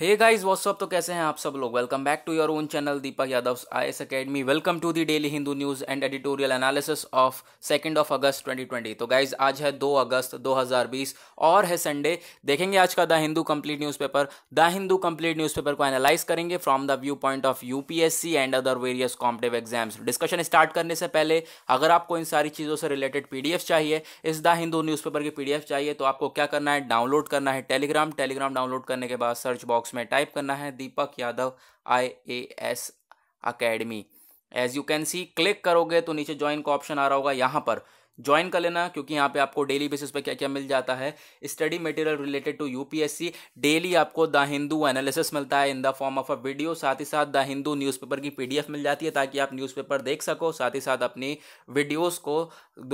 hey guys what's up तो कैसे हैं आप सब लोग welcome back to your own channel Deepak Yadav I S academy welcome to the daily Hindu news and editorial analysis of second of August 2020 तो guys आज है 2 अगस्त 2020 और है संडे देखेंगे आज का the Hindu complete newspaper the Hindu complete newspaper को एनालाइज करेंगे from the view point of UPSC and other various competitive exams discussion start करने से पहले अगर आपको इन सारी चीज़ों से रिलेटेड पी चाहिए इस द हिंदू न्यूज़पेपर की पी चाहिए तो आपको क्या करना है डाउनलोड करना है टेलीग्राम टेलीग्राम डाउनलोड करने के बाद सर्च बॉक्स बॉक्स में टाइप करना है Deepak Yadav I A S academy as you can see click करोगे तो नीचे ज्वाइन का ऑप्शन आ रहा होगा यहाँ पर ज्वाइन कर लेना क्योंकि यहाँ पे आपको डेली बेसिस पे क्या क्या मिल जाता है study material related to UPSC daily आपको द हिंदू एनालिसिस मिलता है in the form of a video साथ ही साथ द हिंदू न्यूज़पेपर की पीडीएफ मिल जाती है ताकि आप न्यूज़पेपर देख सको साथ ही साथ अपनी वीडियोज़ को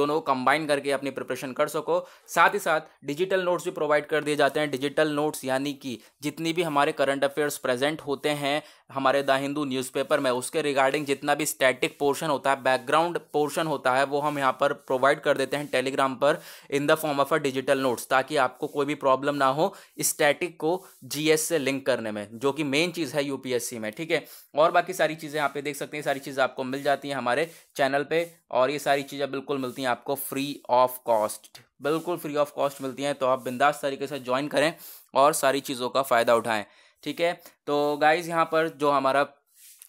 दोनों कंबाइन करके अपनी प्रिपरेशन कर सको साथ ही साथ डिजिटल नोट्स भी प्रोवाइड कर दिए जाते हैं डिजिटल नोट्स यानी कि जितनी भी हमारे करंट अफेयर्स प्रेजेंट होते हैं हमारे द हिंदू न्यूज़पेपर में उसके रिगार्डिंग जितना भी स्टैटिक पोर्शन होता है बैकग्राउंड पोर्शन होता है वो हम यहाँ पर प्रोवाइड कर देते हैं टेलीग्राम पर in the form of a digital notes ताकि आपको कोई भी प्रॉब्लम ना हो स्टैटिक को जी से लिंक करने में जो कि मेन चीज़ है यू में ठीक है और बाकी सारी चीज़ें यहाँ पे देख सकते हैं सारी चीज़ें आपको मिल जाती हैं हमारे चैनल पर और ये सारी चीज़ें बिल्कुल मिलती हैं आपको फ्री ऑफ कॉस्ट बिल्कुल फ्री ऑफ कॉस्ट मिलती हैं तो आप बिंदास तरीके से ज्वाइन करें और सारी चीज़ों का फ़ायदा उठाएं ठीक है तो गाइज यहाँ पर जो हमारा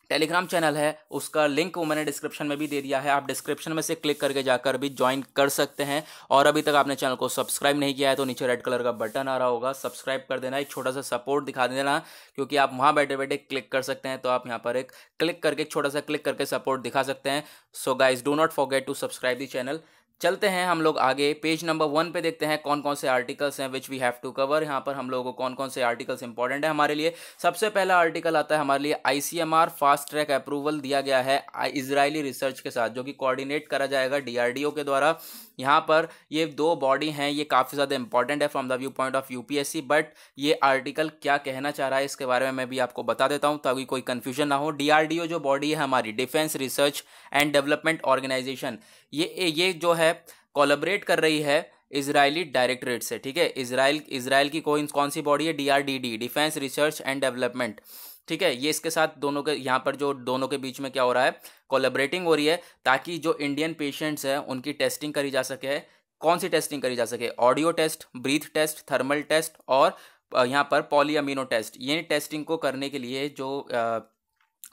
टेलीग्राम चैनल है उसका लिंक वो मैंने डिस्क्रिप्शन में भी दे दिया है आप डिस्क्रिप्शन में से क्लिक करके जाकर भी ज्वाइन कर सकते हैं और अभी तक आपने चैनल को सब्सक्राइब नहीं किया है तो नीचे रेड कलर का बटन आ रहा होगा सब्सक्राइब कर देना एक छोटा सा सपोर्ट दिखा देना क्योंकि आप वहाँ बैठे बैठे क्लिक कर सकते हैं तो आप यहाँ पर एक क्लिक करके एक छोटा सा क्लिक करके सपोर्ट दिखा सकते हैं so guys do not forget to subscribe the channel चलते हैं हम लोग आगे पेज नंबर वन पे देखते हैं कौन कौन से आर्टिकल्स हैं which we have to cover यहाँ पर हम लोगों को कौन कौन से आर्टिकल्स इंपॉर्टेंट है हमारे लिए सबसे पहला आर्टिकल आता है हमारे लिए आईसीएमआर फास्ट ट्रैक अप्रूवल दिया गया है इसराइली रिसर्च के साथ जो कि कोऑर्डिनेट करा जाएगा डीआरडीओ के द्वारा यहाँ पर ये दो बॉडी हैं ये काफ़ी ज़्यादा इंपॉर्टेंट है from the view point of UPSC but ये आर्टिकल क्या कहना चाह रहा है इसके बारे में मैं भी आपको बता देता हूँ ताकि कोई कन्फ्यूजन ना हो डीआरडीओ जो बॉडी है हमारी defence research and development organisation ये ये जो है है कोलाबरेट कर रही है इसराइली डायरेक्टरेट से ठीक है इसराइल इसराइल की कोई कौन सी बॉडी है DRDD defence research and development ठीक है ये इसके साथ दोनों के यहाँ पर जो दोनों के बीच में क्या हो रहा है कोलाबरेटिंग हो रही है ताकि जो इंडियन पेशेंट्स हैं उनकी टेस्टिंग करी जा सके कौन सी टेस्टिंग करी जा सके audio test breath test thermal test और यहाँ पर पॉली अमीनो टेस्ट ये टेस्टिंग को करने के लिए जो आ,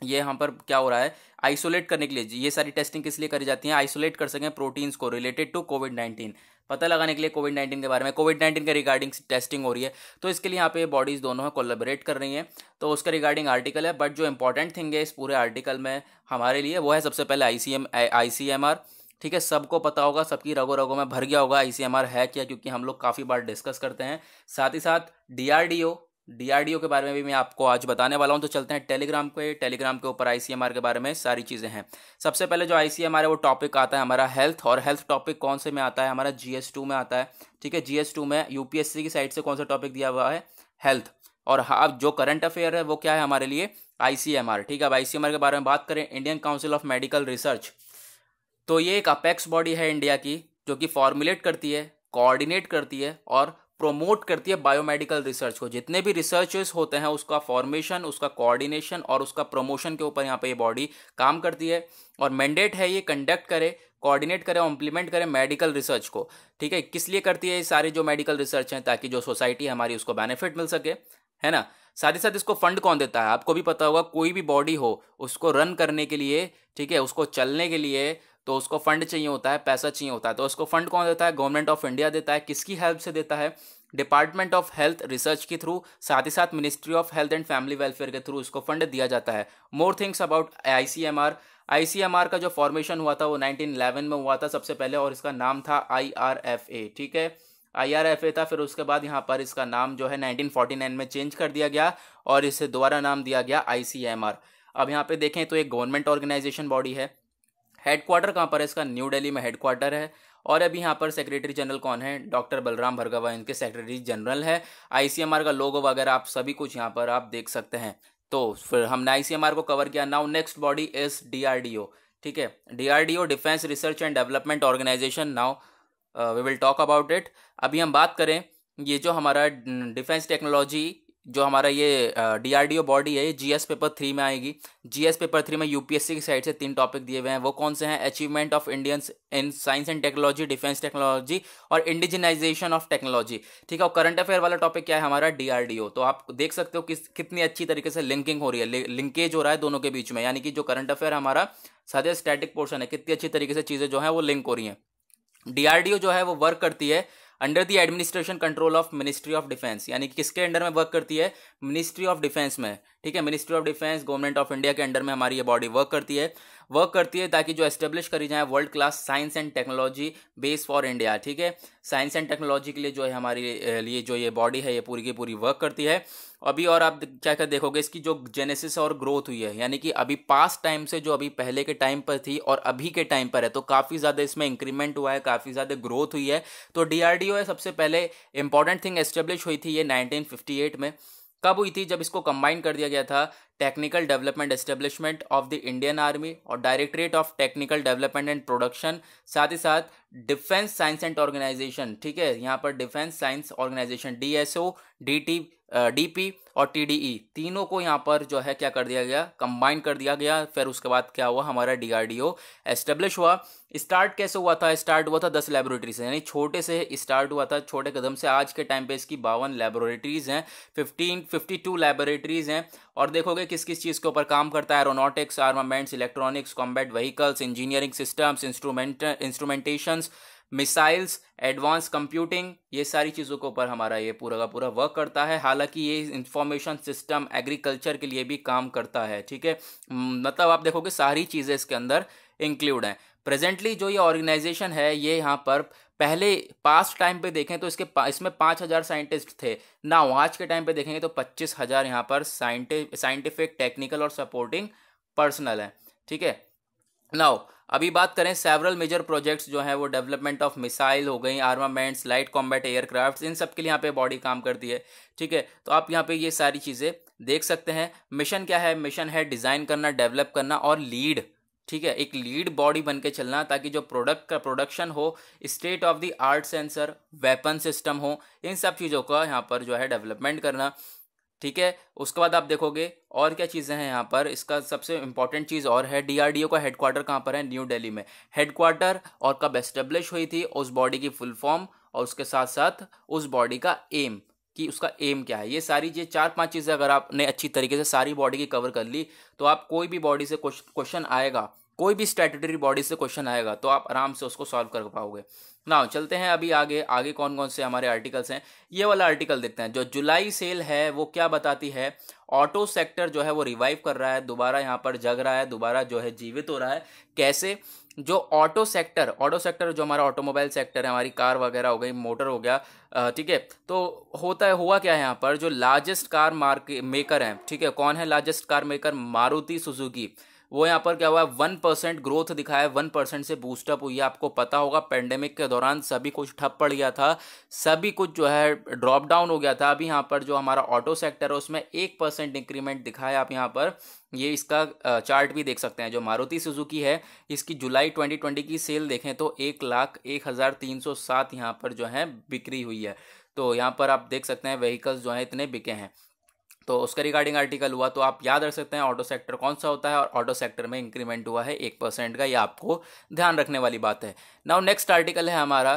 ये यहाँ पर क्या हो रहा है आइसोलेट करने के लिए ये सारी टेस्टिंग किस लिए करी जाती है आइसोलेट कर सकें प्रोटीन्स को रिलेटेड टू कोविड नाइन्टीन पता लगाने के लिए कोविड नाइन्टीन के बारे में कोविड नाइन्टीन के रिगार्डिंग टेस्टिंग हो रही है तो इसके लिए यहाँ पे बॉडीज़ दोनों हैं कोलेबरेट कर रही हैं तो उसका रिगार्डिंग आर्टिकल है बट जो इंपॉर्टेंट थिंग है इस पूरे आर्टिकल में हमारे लिए वो है सबसे पहले I C M I C M R ठीक है सबको पता होगा सबकी रगो रगो में भर गया होगा आई सी एम आर है क्या क्योंकि हम लोग काफ़ी बार डिस्कस करते हैं साथ ही साथ D R D O DRDO के बारे में भी मैं आपको आज बताने वाला हूं तो चलते हैं टेलीग्राम के टेलीग्राम के ऊपर आईसीएमआर के बारे में सारी चीज़ें हैं सबसे पहले जो आईसीएमआर है वो टॉपिक आता है हमारा हेल्थ और हेल्थ टॉपिक कौन से में आता है हमारा जीएस टू में आता है ठीक है जी में यूपीएससी की साइड से कौन सा टॉपिक दिया हुआ है हेल्थ और हाँ, अब जो करंट अफेयर है वो क्या है हमारे लिए आईसीएमआर ठीक है अब आईसीएमआर के बारे में बात करें Indian council of medical research तो ये एक अपेक्स बॉडी है इंडिया की जो कि फॉर्मुलेट करती है कोऑर्डिनेट करती है और प्रमोट करती है बायोमेडिकल रिसर्च को जितने भी रिसर्चर्स होते हैं उसका फॉर्मेशन उसका कोऑर्डिनेशन और उसका प्रमोशन के ऊपर यहाँ पे ये बॉडी काम करती है और मैंडेट है ये कंडक्ट करे कोऑर्डिनेट करे और इम्प्लीमेंट करे मेडिकल रिसर्च को ठीक है किस लिए करती है ये सारे जो मेडिकल रिसर्च हैं ताकि जो सोसाइटी हमारी उसको बेनिफिट मिल सके है ना साथ ही साथ इसको फंड कौन देता है आपको भी पता होगा कोई भी बॉडी हो उसको रन करने के लिए ठीक है उसको चलने के लिए तो उसको फंड चाहिए होता है पैसा चाहिए होता है तो उसको फंड कौन देता है गवर्नमेंट ऑफ इंडिया देता है किसकी हेल्प से देता है डिपार्टमेंट ऑफ हेल्थ रिसर्च के थ्रू साथ ही साथ ministry of health and family welfare के थ्रू उसको फंड दिया जाता है more things about ICMR R का जो फॉर्मेशन हुआ था वो 1911 में हुआ था सबसे पहले और इसका नाम था आईआरएफए ठीक है ए था फिर उसके बाद यहाँ पर इसका नाम जो है 1949 में चेंज कर दिया गया और इसे दोबारा नाम दिया गया आईसीएमआर अब यहाँ पे देखें तो एक गवर्नमेंट ऑर्गेनाइजेशन बॉडी है हेडक्वार्टर कहाँ पर है इसका न्यू डेली में हेडक्वार्टर है और अभी यहाँ पर सेक्रेटरी जनरल कौन है डॉक्टर बलराम भार्गवा इनके सेक्रेटरी जनरल है आर का लोगो वगैरह आप सभी कुछ यहाँ पर आप देख सकते हैं तो फिर हमने आईसीएमआर को कवर किया now next body is O ठीक है DRDO defence research and development organisation now we will talk about it अभी हम बात करें ये जो हमारा डिफेंस टेक्नोलॉजी जो हमारा ये D R D O body है ये पेपर थ्री में आएगी जीएस पेपर थ्री में यूपीएससी की साइड से तीन टॉपिक दिए हुए हैं वो कौन से हैं achievement of Indians in science and technology defence technology और इंडिजिनाइजेशन ऑफ टेक्नोलॉजी ठीक है और करंट अफेयर वाला टॉपिक क्या है हमारा डी तो आप देख सकते हो किस कितनी अच्छी तरीके से लिंकिंग हो रही है लिंकेज हो रहा है दोनों के बीच में यानी कि जो करंट अफेयर हमारा सदे स्टैटिक पोर्शन है कितनी अच्छी तरीके से चीज़ें जो है वो लिंक हो रही हैं डीआरडीओ जो है वो वर्क करती है under the administration control of ministry of defence यानी किसके अंडर में वर्क करती है मिनिस्ट्री ऑफ डिफेंस में ठीक है ministry of defence government of India के अंडर में हमारी ये बॉडी वर्क करती है वर्क करती है ताकि जो एस्टेब्लिश करी जाए world class science and technology base for India ठीक है साइंस एंड टेक्नोलॉजी के लिए जो है हमारे लिए जो ये बॉडी है ये पूरी की पूरी वर्क करती है अभी और आप क्या क्या देखोगे इसकी जो जेनेसिस और ग्रोथ हुई है यानी कि अभी पास्ट टाइम से जो अभी पहले के टाइम पर थी और अभी के टाइम पर है तो काफ़ी ज़्यादा इसमें इंक्रीमेंट हुआ है काफ़ी ज़्यादा ग्रोथ हुई है तो डी है सबसे पहले इंपॉर्टेंट थिंग एस्टेब्लिश हुई थी ये नाइनटीन में कब हुई थी जब इसको कंबाइन कर दिया गया था technical development establishment of the Indian army और directorate of technical development and production साथ ही साथ डिफेंस साइंस एंड ऑर्गेनाइजेशन ठीक है यहाँ पर defence science organisation D S O D T D P और टी डी ई तीनों को यहाँ पर जो है क्या कर दिया गया कंबाइन कर दिया गया फिर उसके बाद क्या हुआ हमारा D R D O establish हुआ स्टार्ट कैसे हुआ था स्टार्ट हुआ था दस लेबोरेटरीज यानी छोटे से स्टार्ट हुआ था छोटे कदम से आज के टाइम पे इसकी बावन लेबोरेटरीज हैं फिफ्टीन फिफ्टी टू लेबोरेटरीज हैं और देखोगे किस किस चीज़ के ऊपर काम करता है aeronautics armaments electronics combat vehicles engineering systems instrument instrumentations missiles advance computing ये सारी चीज़ों के ऊपर हमारा ये पूरा का पूरा वर्क करता है हालांकि ये इंफॉर्मेशन सिस्टम एग्रीकल्चर के लिए भी काम करता है ठीक है मतलब आप देखोगे सारी चीज़ें इसके अंदर इंक्लूड हैं प्रेजेंटली जो ये ऑर्गेनाइजेशन है ये यहाँ पर पहले पास्ट टाइम पे देखें तो इसके पा, इसमें पाँच हज़ार साइंटिस्ट थे ना आज के टाइम पे देखेंगे तो पच्चीस हज़ार यहाँ पर साइंटिफिक साइंटिफिक टेक्निकल और सपोर्टिंग पर्सनल है ठीक है नाउ अभी बात करें सेवरल मेजर प्रोजेक्ट्स जो हैं वो डेवलपमेंट ऑफ मिसाइल हो गई आर्मामेंट्स लाइट कॉम्बैट एयरक्राफ्ट इन सब के लिए यहाँ पे बॉडी काम करती है ठीक है तो आप यहाँ पे ये सारी चीज़ें देख सकते हैं मिशन क्या है मिशन है डिज़ाइन करना डेवलप करना और लीड ठीक है एक लीड बॉडी बन के चलना ताकि जो प्रोडक्ट का प्रोडक्शन हो state of the art sensor weapon system हो इन सब चीज़ों का यहाँ पर जो है डेवलपमेंट करना ठीक है उसके बाद आप देखोगे और क्या चीज़ें हैं यहाँ पर इसका सबसे इंपॉर्टेंट चीज़ और है डीआरडीओ का हेडक्वार्टर कहाँ पर है न्यू दिल्ली में हेडक्वार्टर और कब एस्टेब्लिश हुई थी उस बॉडी की फुल फॉर्म और उसके साथ साथ उस बॉडी का एम कि उसका एम क्या है ये सारी ये चार पांच चीज़ें अगर आपने अच्छी तरीके से सारी बॉडी की कवर कर ली तो आप कोई भी बॉडी से क्वेश्चन आएगा कोई भी स्टैटरी बॉडी से क्वेश्चन आएगा तो आप आराम से उसको सॉल्व कर पाओगे ना चलते हैं अभी आगे आगे कौन कौन से हमारे आर्टिकल्स हैं ये वाला आर्टिकल देखते हैं जो जुलाई सेल है वो क्या बताती है ऑटो सेक्टर जो है वो रिवाइव कर रहा है दोबारा यहाँ पर जग रहा है दोबारा जो है जीवित हो रहा है कैसे जो ऑटो सेक्टर ऑटो सेक्टर जो हमारा ऑटोमोबाइल सेक्टर है हमारी कार वगैरह हो गई मोटर हो गया ठीक है तो होता है हुआ क्या है यहाँ पर जो लार्जेस्ट कार मार्के मेकर हैं ठीक है कौन है largest car maker Maruti Suzuki वो यहाँ पर क्या हुआ है वन परसेंट ग्रोथ दिखाया है वन परसेंट से बूस्टअप हुई है आपको पता होगा पेंडेमिक के दौरान सभी कुछ ठप पड़ गया था सभी कुछ जो है ड्रॉप डाउन हो गया था अभी यहाँ पर जो हमारा ऑटो सेक्टर है उसमें एक परसेंट इंक्रीमेंट दिखाया आप यहाँ पर ये इसका चार्ट भी देख सकते हैं जो मारुति सुजुकी है इसकी जुलाई 2020 की सेल देखें तो एक लाख एक हज़ार तीन सौ सात यहाँ पर जो है बिक्री हुई है तो यहाँ पर आप देख सकते हैं व्हीकल्स जो हैं इतने बिके हैं तो उसका रिगार्डिंग आर्टिकल हुआ तो आप याद रख सकते हैं ऑटो सेक्टर कौन सा होता है और ऑटो सेक्टर में इंक्रीमेंट हुआ है एक परसेंट का ये आपको ध्यान रखने वाली बात है नाउ नेक्स्ट आर्टिकल है हमारा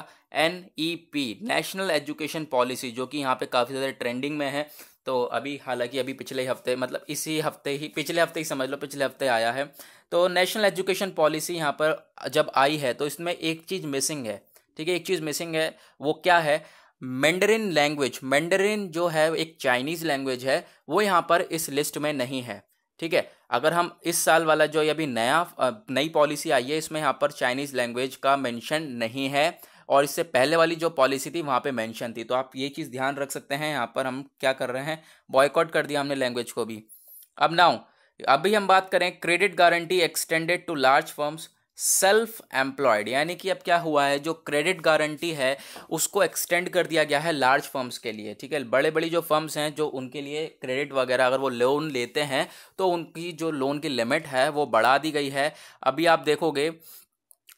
N E P national education policy जो कि यहाँ पे काफ़ी ज़्यादा ट्रेंडिंग में है तो अभी हालांकि अभी पिछले हफ्ते मतलब इसी हफ्ते ही पिछले हफ्ते ही समझ लो पिछले हफ्ते आया है तो नेशनल एजुकेशन पॉलिसी यहाँ पर जब आई है तो इसमें एक चीज़ मिसिंग है ठीक है एक चीज़ मिसिंग है वो क्या है मैंडरिन लैंग्वेज मैंडरिन जो है एक चाइनीज लैंग्वेज है वो यहाँ पर इस लिस्ट में नहीं है ठीक है अगर हम इस साल वाला जो अभी नया नई पॉलिसी आई है इसमें यहाँ पर चाइनीज लैंग्वेज का मेंशन नहीं है और इससे पहले वाली जो पॉलिसी थी वहाँ पे मेंशन थी तो आप ये चीज़ ध्यान रख सकते हैं यहाँ पर हम क्या कर रहे हैं बॉयकॉट कर दिया हमने लैंग्वेज को भी अब नाउ अभी हम बात करें credit guarantee extended to large firms self employed यानी कि अब क्या हुआ है जो क्रेडिट गारंटी है उसको एक्सटेंड कर दिया गया है लार्ज फर्म्स के लिए ठीक है बड़े बड़ी जो फर्म्स हैं जो उनके लिए क्रेडिट वगैरह अगर वो लोन लेते हैं तो उनकी जो लोन की लिमिट है वो बढ़ा दी गई है अभी आप देखोगे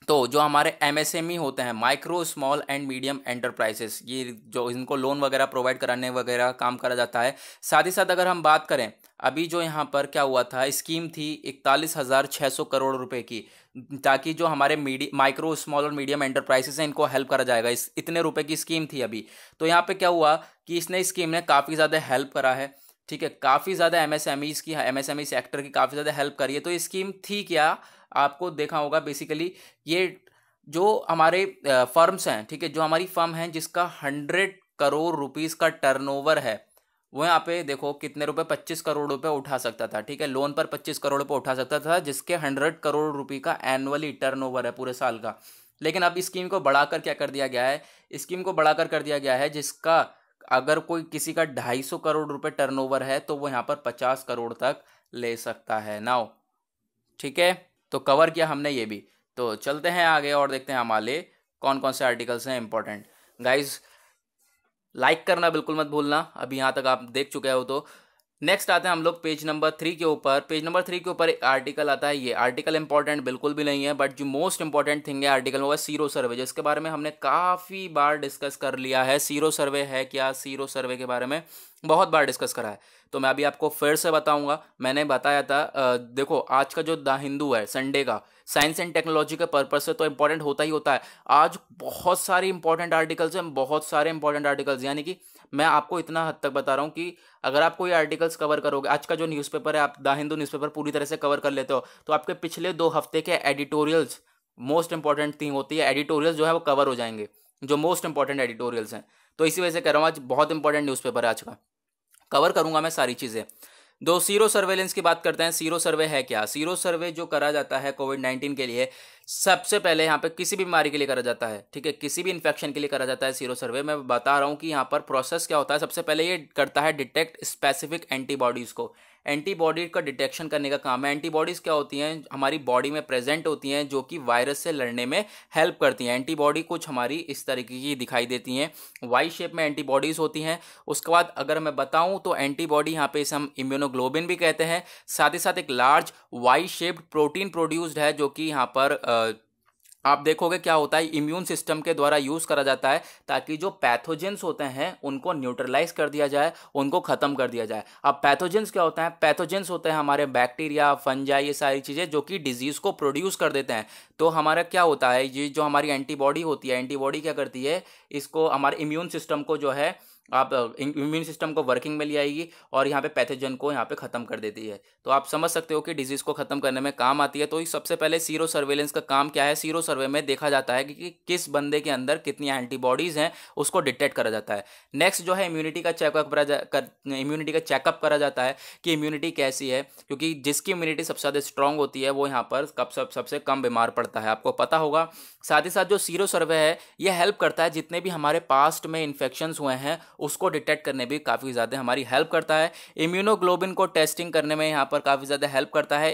तो जो हमारे एमएसएमई e होते हैं micro small and medium enterprises ये जो इनको लोन वगैरह प्रोवाइड कराने वगैरह काम करा जाता है साथ ही साथ अगर हम बात करें अभी जो यहाँ पर क्या हुआ था स्कीम थी इकतालीस हज़ार छः सौ करोड़ रुपए की ताकि जो हमारे मीडिय माइक्रो स्मॉल और मीडियम एंटरप्राइजेस हैं इनको हेल्प करा जाएगा इस इतने रुपए की स्कीम थी अभी तो यहाँ पे क्या हुआ कि इसने स्कीम ने काफ़ी ज़्यादा हेल्प करा है ठीक है काफ़ी ज़्यादा एमएसएमई e की ई सेक्टर e की काफ़ी ज़्यादा हेल्प करी है तो स्कीम थी क्या आपको देखा होगा बेसिकली ये जो हमारे फर्म्स हैं ठीक है जो हमारी फर्म है जिसका हंड्रेड करोड़ रुपीज़ का टर्नओवर है वो यहाँ पे देखो कितने रुपए पच्चीस करोड़ रुपए उठा सकता था ठीक है लोन पर पच्चीस करोड़ रुपए उठा सकता था जिसके हंड्रेड करोड़ रुपए का एनुअली टर्नओवर है पूरे साल का लेकिन अब स्कीम को बढ़ाकर क्या कर दिया गया है स्कीम को बढ़ाकर कर दिया गया है जिसका अगर कोई किसी का ढाई सौ करोड़ रुपए टर्नओवर है तो वो यहाँ पर पचास करोड़ तक ले सकता है नाउ ठीक है तो कवर किया हमने ये भी तो चलते हैं आगे और देखते हैं हमारे कौन कौन से आर्टिकल्स हैं इंपॉर्टेंट गाइज लाइक करना बिल्कुल मत भूलना अभी यहाँ तक आप देख चुके हो तो नेक्स्ट आते हैं हम लोग पेज नंबर थ्री के ऊपर पेज नंबर थ्री के ऊपर एक आर्टिकल आता है ये आर्टिकल इंपॉर्टेंट बिल्कुल भी नहीं है बट जो मोस्ट इंपॉर्टेंट थिंग है आर्टिकल वो है सीरो सर्वे जिसके बारे में हमने काफ़ी बार डिस्कस कर लिया है सीरो सर्वे है क्या सीरो सर्वे के बारे में बहुत बार डिस्कस करा है तो मैं अभी आपको फिर से बताऊंगा मैंने बताया था आ, देखो आज का जो द हिंदू है संडे का साइंस एंड टेक्नोलॉजी के पर्पज से तो इंपॉर्टेंट होता ही होता है आज बहुत सारे इंपॉर्टेंट आर्टिकल्स हैं बहुत सारे इंपॉर्टेंट आर्टिकल्स यानी कि मैं आपको इतना हद तक बता रहा हूँ कि अगर आप कोई आर्टिकल्स कवर करोगे आज का जो न्यूज़पेपर है आप द हिंदू न्यूज़पेपर पूरी तरह से कवर कर लेते हो तो आपके पिछले दो हफ्ते के एडिटोरियल्स मोस्ट इंपॉर्टेंट थिंग होती है एडिटोरियल्स जो है वो कवर हो जाएंगे जो मोस्ट इंपॉर्टेंट एडिटोरियल्स हैं तो इसी वजह से कह रहा हूँ आज बहुत इंपॉर्टेंट न्यूज़पेपर है आज का कवर करूंगा मैं सारी चीज़ें दो सीरो सर्वेलेंस की बात करते हैं सीरो सर्वे है क्या सीरो सर्वे जो करा जाता है कोविड नाइन्टीन के लिए सबसे पहले यहाँ पे किसी भी बीमारी के लिए करा जाता है ठीक है किसी भी इन्फेक्शन के लिए करा जाता है सीरो सर्वे मैं बता रहा हूँ कि यहाँ पर प्रोसेस क्या होता है सबसे पहले ये करता है डिटेक्ट स्पेसिफिक एंटीबॉडीज़ को एंटीबॉडी का डिटेक्शन करने का काम है एंटीबॉडीज़ क्या होती हैं हमारी बॉडी में प्रेजेंट होती हैं जो कि वायरस से लड़ने में हेल्प करती हैं एंटीबॉडी कुछ हमारी इस तरीके की दिखाई देती हैं वाई शेप में एंटीबॉडीज़ होती हैं उसके बाद अगर मैं बताऊँ तो एंटीबॉडी यहाँ पे इसे हम इम्यूनोग्लोबिन भी कहते हैं साथ ही साथ एक large Y shaped protein produced है जो कि यहाँ पर आप देखोगे क्या होता है इम्यून सिस्टम के द्वारा यूज़ करा जाता है ताकि जो पैथोजेंस होते हैं उनको न्यूट्रलाइज कर दिया जाए उनको ख़त्म कर दिया जाए अब पैथोजेंस क्या होता है पैथोजेंस होते हैं हमारे बैक्टीरिया फंजा ये सारी चीज़ें जो कि डिजीज़ को प्रोड्यूस कर देते हैं तो हमारा क्या होता है ये जो हमारी एंटीबॉडी होती है एंटीबॉडी क्या करती है इसको हमारे इम्यून सिस्टम को जो है आप इम्यून सिस्टम को वर्किंग में ले आएगी और यहाँ पे पैथोजन को यहाँ पे ख़त्म कर देती है तो आप समझ सकते हो कि डिजीज़ को ख़त्म करने में काम आती है तो सबसे पहले सीरो सर्वेलेंस का काम क्या है सीरो सर्वे में देखा जाता है कि, कि किस बंदे के अंदर कितनी एंटीबॉडीज़ हैं उसको डिटेक्ट करा जाता है नेक्स्ट जो है इम्यूनिटी का चेकअप करा जा इम्यूनिटी का चेकअप करा जाता है कि इम्यूनिटी कैसी है क्योंकि जिसकी इम्यूनिटी सबसे ज़्यादा स्ट्रांग होती है वो यहाँ पर कब सब सबसे कम बीमार पड़ता है आपको पता होगा साथ ही साथ जो सीरो सर्वे है ये हेल्प करता है जितने भी हमारे पास्ट में इन्फेक्शन हुए हैं उसको डिटेक्ट करने भी काफ़ी ज़्यादा हमारी हेल्प करता है इम्यूनोग्लोबिन को टेस्टिंग करने में यहाँ पर काफ़ी ज़्यादा हेल्प करता है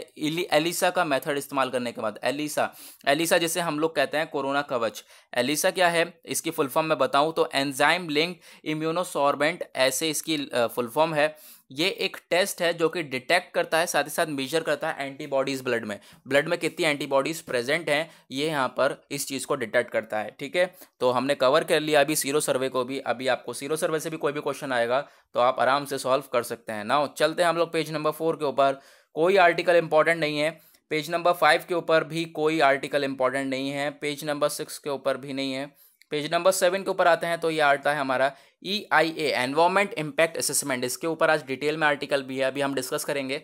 एलिसा का मेथड इस्तेमाल करने के बाद एलिसा एलिसा जिसे हम लोग कहते हैं कोरोना कवच एलिसा क्या है इसकी फुल फॉर्म मैं बताऊँ तो एंजाइम लिंक इम्यूनोसॉर्बेंट ऐसे इसकी फुल फॉर्म है ये एक टेस्ट है जो कि डिटेक्ट करता है साथ ही साथ मेजर करता है एंटीबॉडीज़ ब्लड में ब्लड में कितनी एंटीबॉडीज़ प्रेजेंट हैं ये यहाँ पर इस चीज़ को डिटेक्ट करता है ठीक है तो हमने कवर कर लिया अभी सीरो सर्वे को भी अभी आपको सीरो सर्वे से भी कोई भी क्वेश्चन आएगा तो आप आराम से सॉल्व कर सकते हैं ना चलते हैं हम लोग पेज नंबर फोर के ऊपर कोई आर्टिकल इंपॉर्टेंट नहीं है पेज नंबर फाइव के ऊपर भी कोई आर्टिकल इंपॉर्टेंट नहीं है पेज नंबर सिक्स के ऊपर भी नहीं है पेज नंबर सेवन के ऊपर आते हैं तो ये आता है हमारा E I A environment impact assessment इसके ऊपर आज डिटेल में आर्टिकल भी है अभी हम डिस्कस करेंगे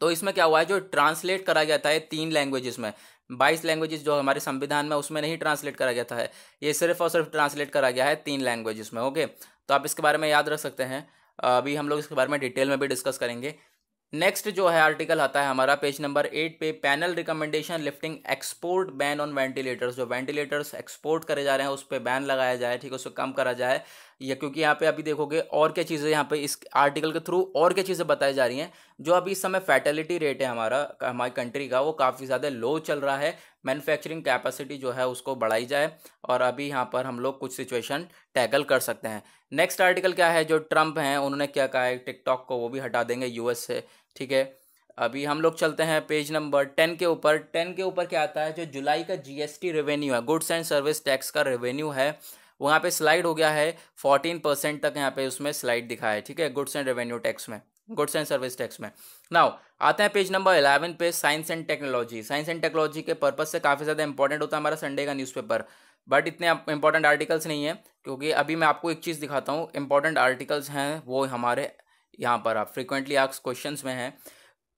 तो इसमें क्या हुआ है जो ट्रांसलेट करा गया था तीन लैंग्वेजेस में बाईस लैंग्वेजेस जो हमारे संविधान में उसमें नहीं ट्रांसलेट करा गया था है ये सिर्फ और सिर्फ ट्रांसलेट करा गया है तीन लैंग्वेजेस में ओके तो आप इसके बारे में याद रख सकते हैं अभी हम लोग इसके बारे में डिटेल में भी डिस्कस करेंगे नेक्स्ट जो है आर्टिकल आता है हमारा पेज नंबर एट पे panel recommendation lifting export ban on ventilators जो वेंटिलेटर्स एक्सपोर्ट करे जा रहे हैं उस पर बैन लगाया जाए ठीक है उसको कम करा जाए या क्योंकि यहाँ पे अभी देखोगे और क्या चीज़ें यहाँ पे इस आर्टिकल के थ्रू और क्या चीज़ें बताई जा रही हैं जो अभी इस समय फैटेलिटी रेट है हमारा हमारी कंट्री का वो काफ़ी ज़्यादा लो चल रहा है मैन्युफैक्चरिंग कैपेसिटी जो है उसको बढ़ाई जाए और अभी यहाँ पर हम लोग कुछ सिचुएशन टैकल कर सकते हैं नेक्स्ट आर्टिकल क्या है जो ट्रंप हैं उन्होंने क्या कहा है टिकटॉक को वो भी हटा देंगे यूएस से ठीक है अभी हम लोग चलते हैं पेज नंबर टेन के ऊपर टेन के ऊपर क्या आता है जो जुलाई का जीएसटी रेवेन्यू है गुड्स एंड सर्विस टैक्स का रेवेन्यू है वहाँ पे स्लाइड हो गया है फोर्टीन परसेंट तक यहाँ पे उसमें स्लाइड दिखा है ठीक है गुड्स एंड रेवेन्यू टैक्स में गुड्स एंड सर्विस टैक्स में नाउ आते हैं पेज नंबर इलेवन पे science and technology science and technology के पर्पज से काफ़ी ज़्यादा इंपॉर्टेंट होता है हमारा संडे का न्यूज़पेपर बट इतने इंपॉर्टेंट आर्टिकल्स नहीं है क्योंकि अभी मैं आपको एक चीज़ दिखाता हूँ इंपॉर्टेंट आर्टिकल्स हैं वो हमारे यहाँ पर आप फ्रिक्वेंटली आक्स क्वेश्चन में हैं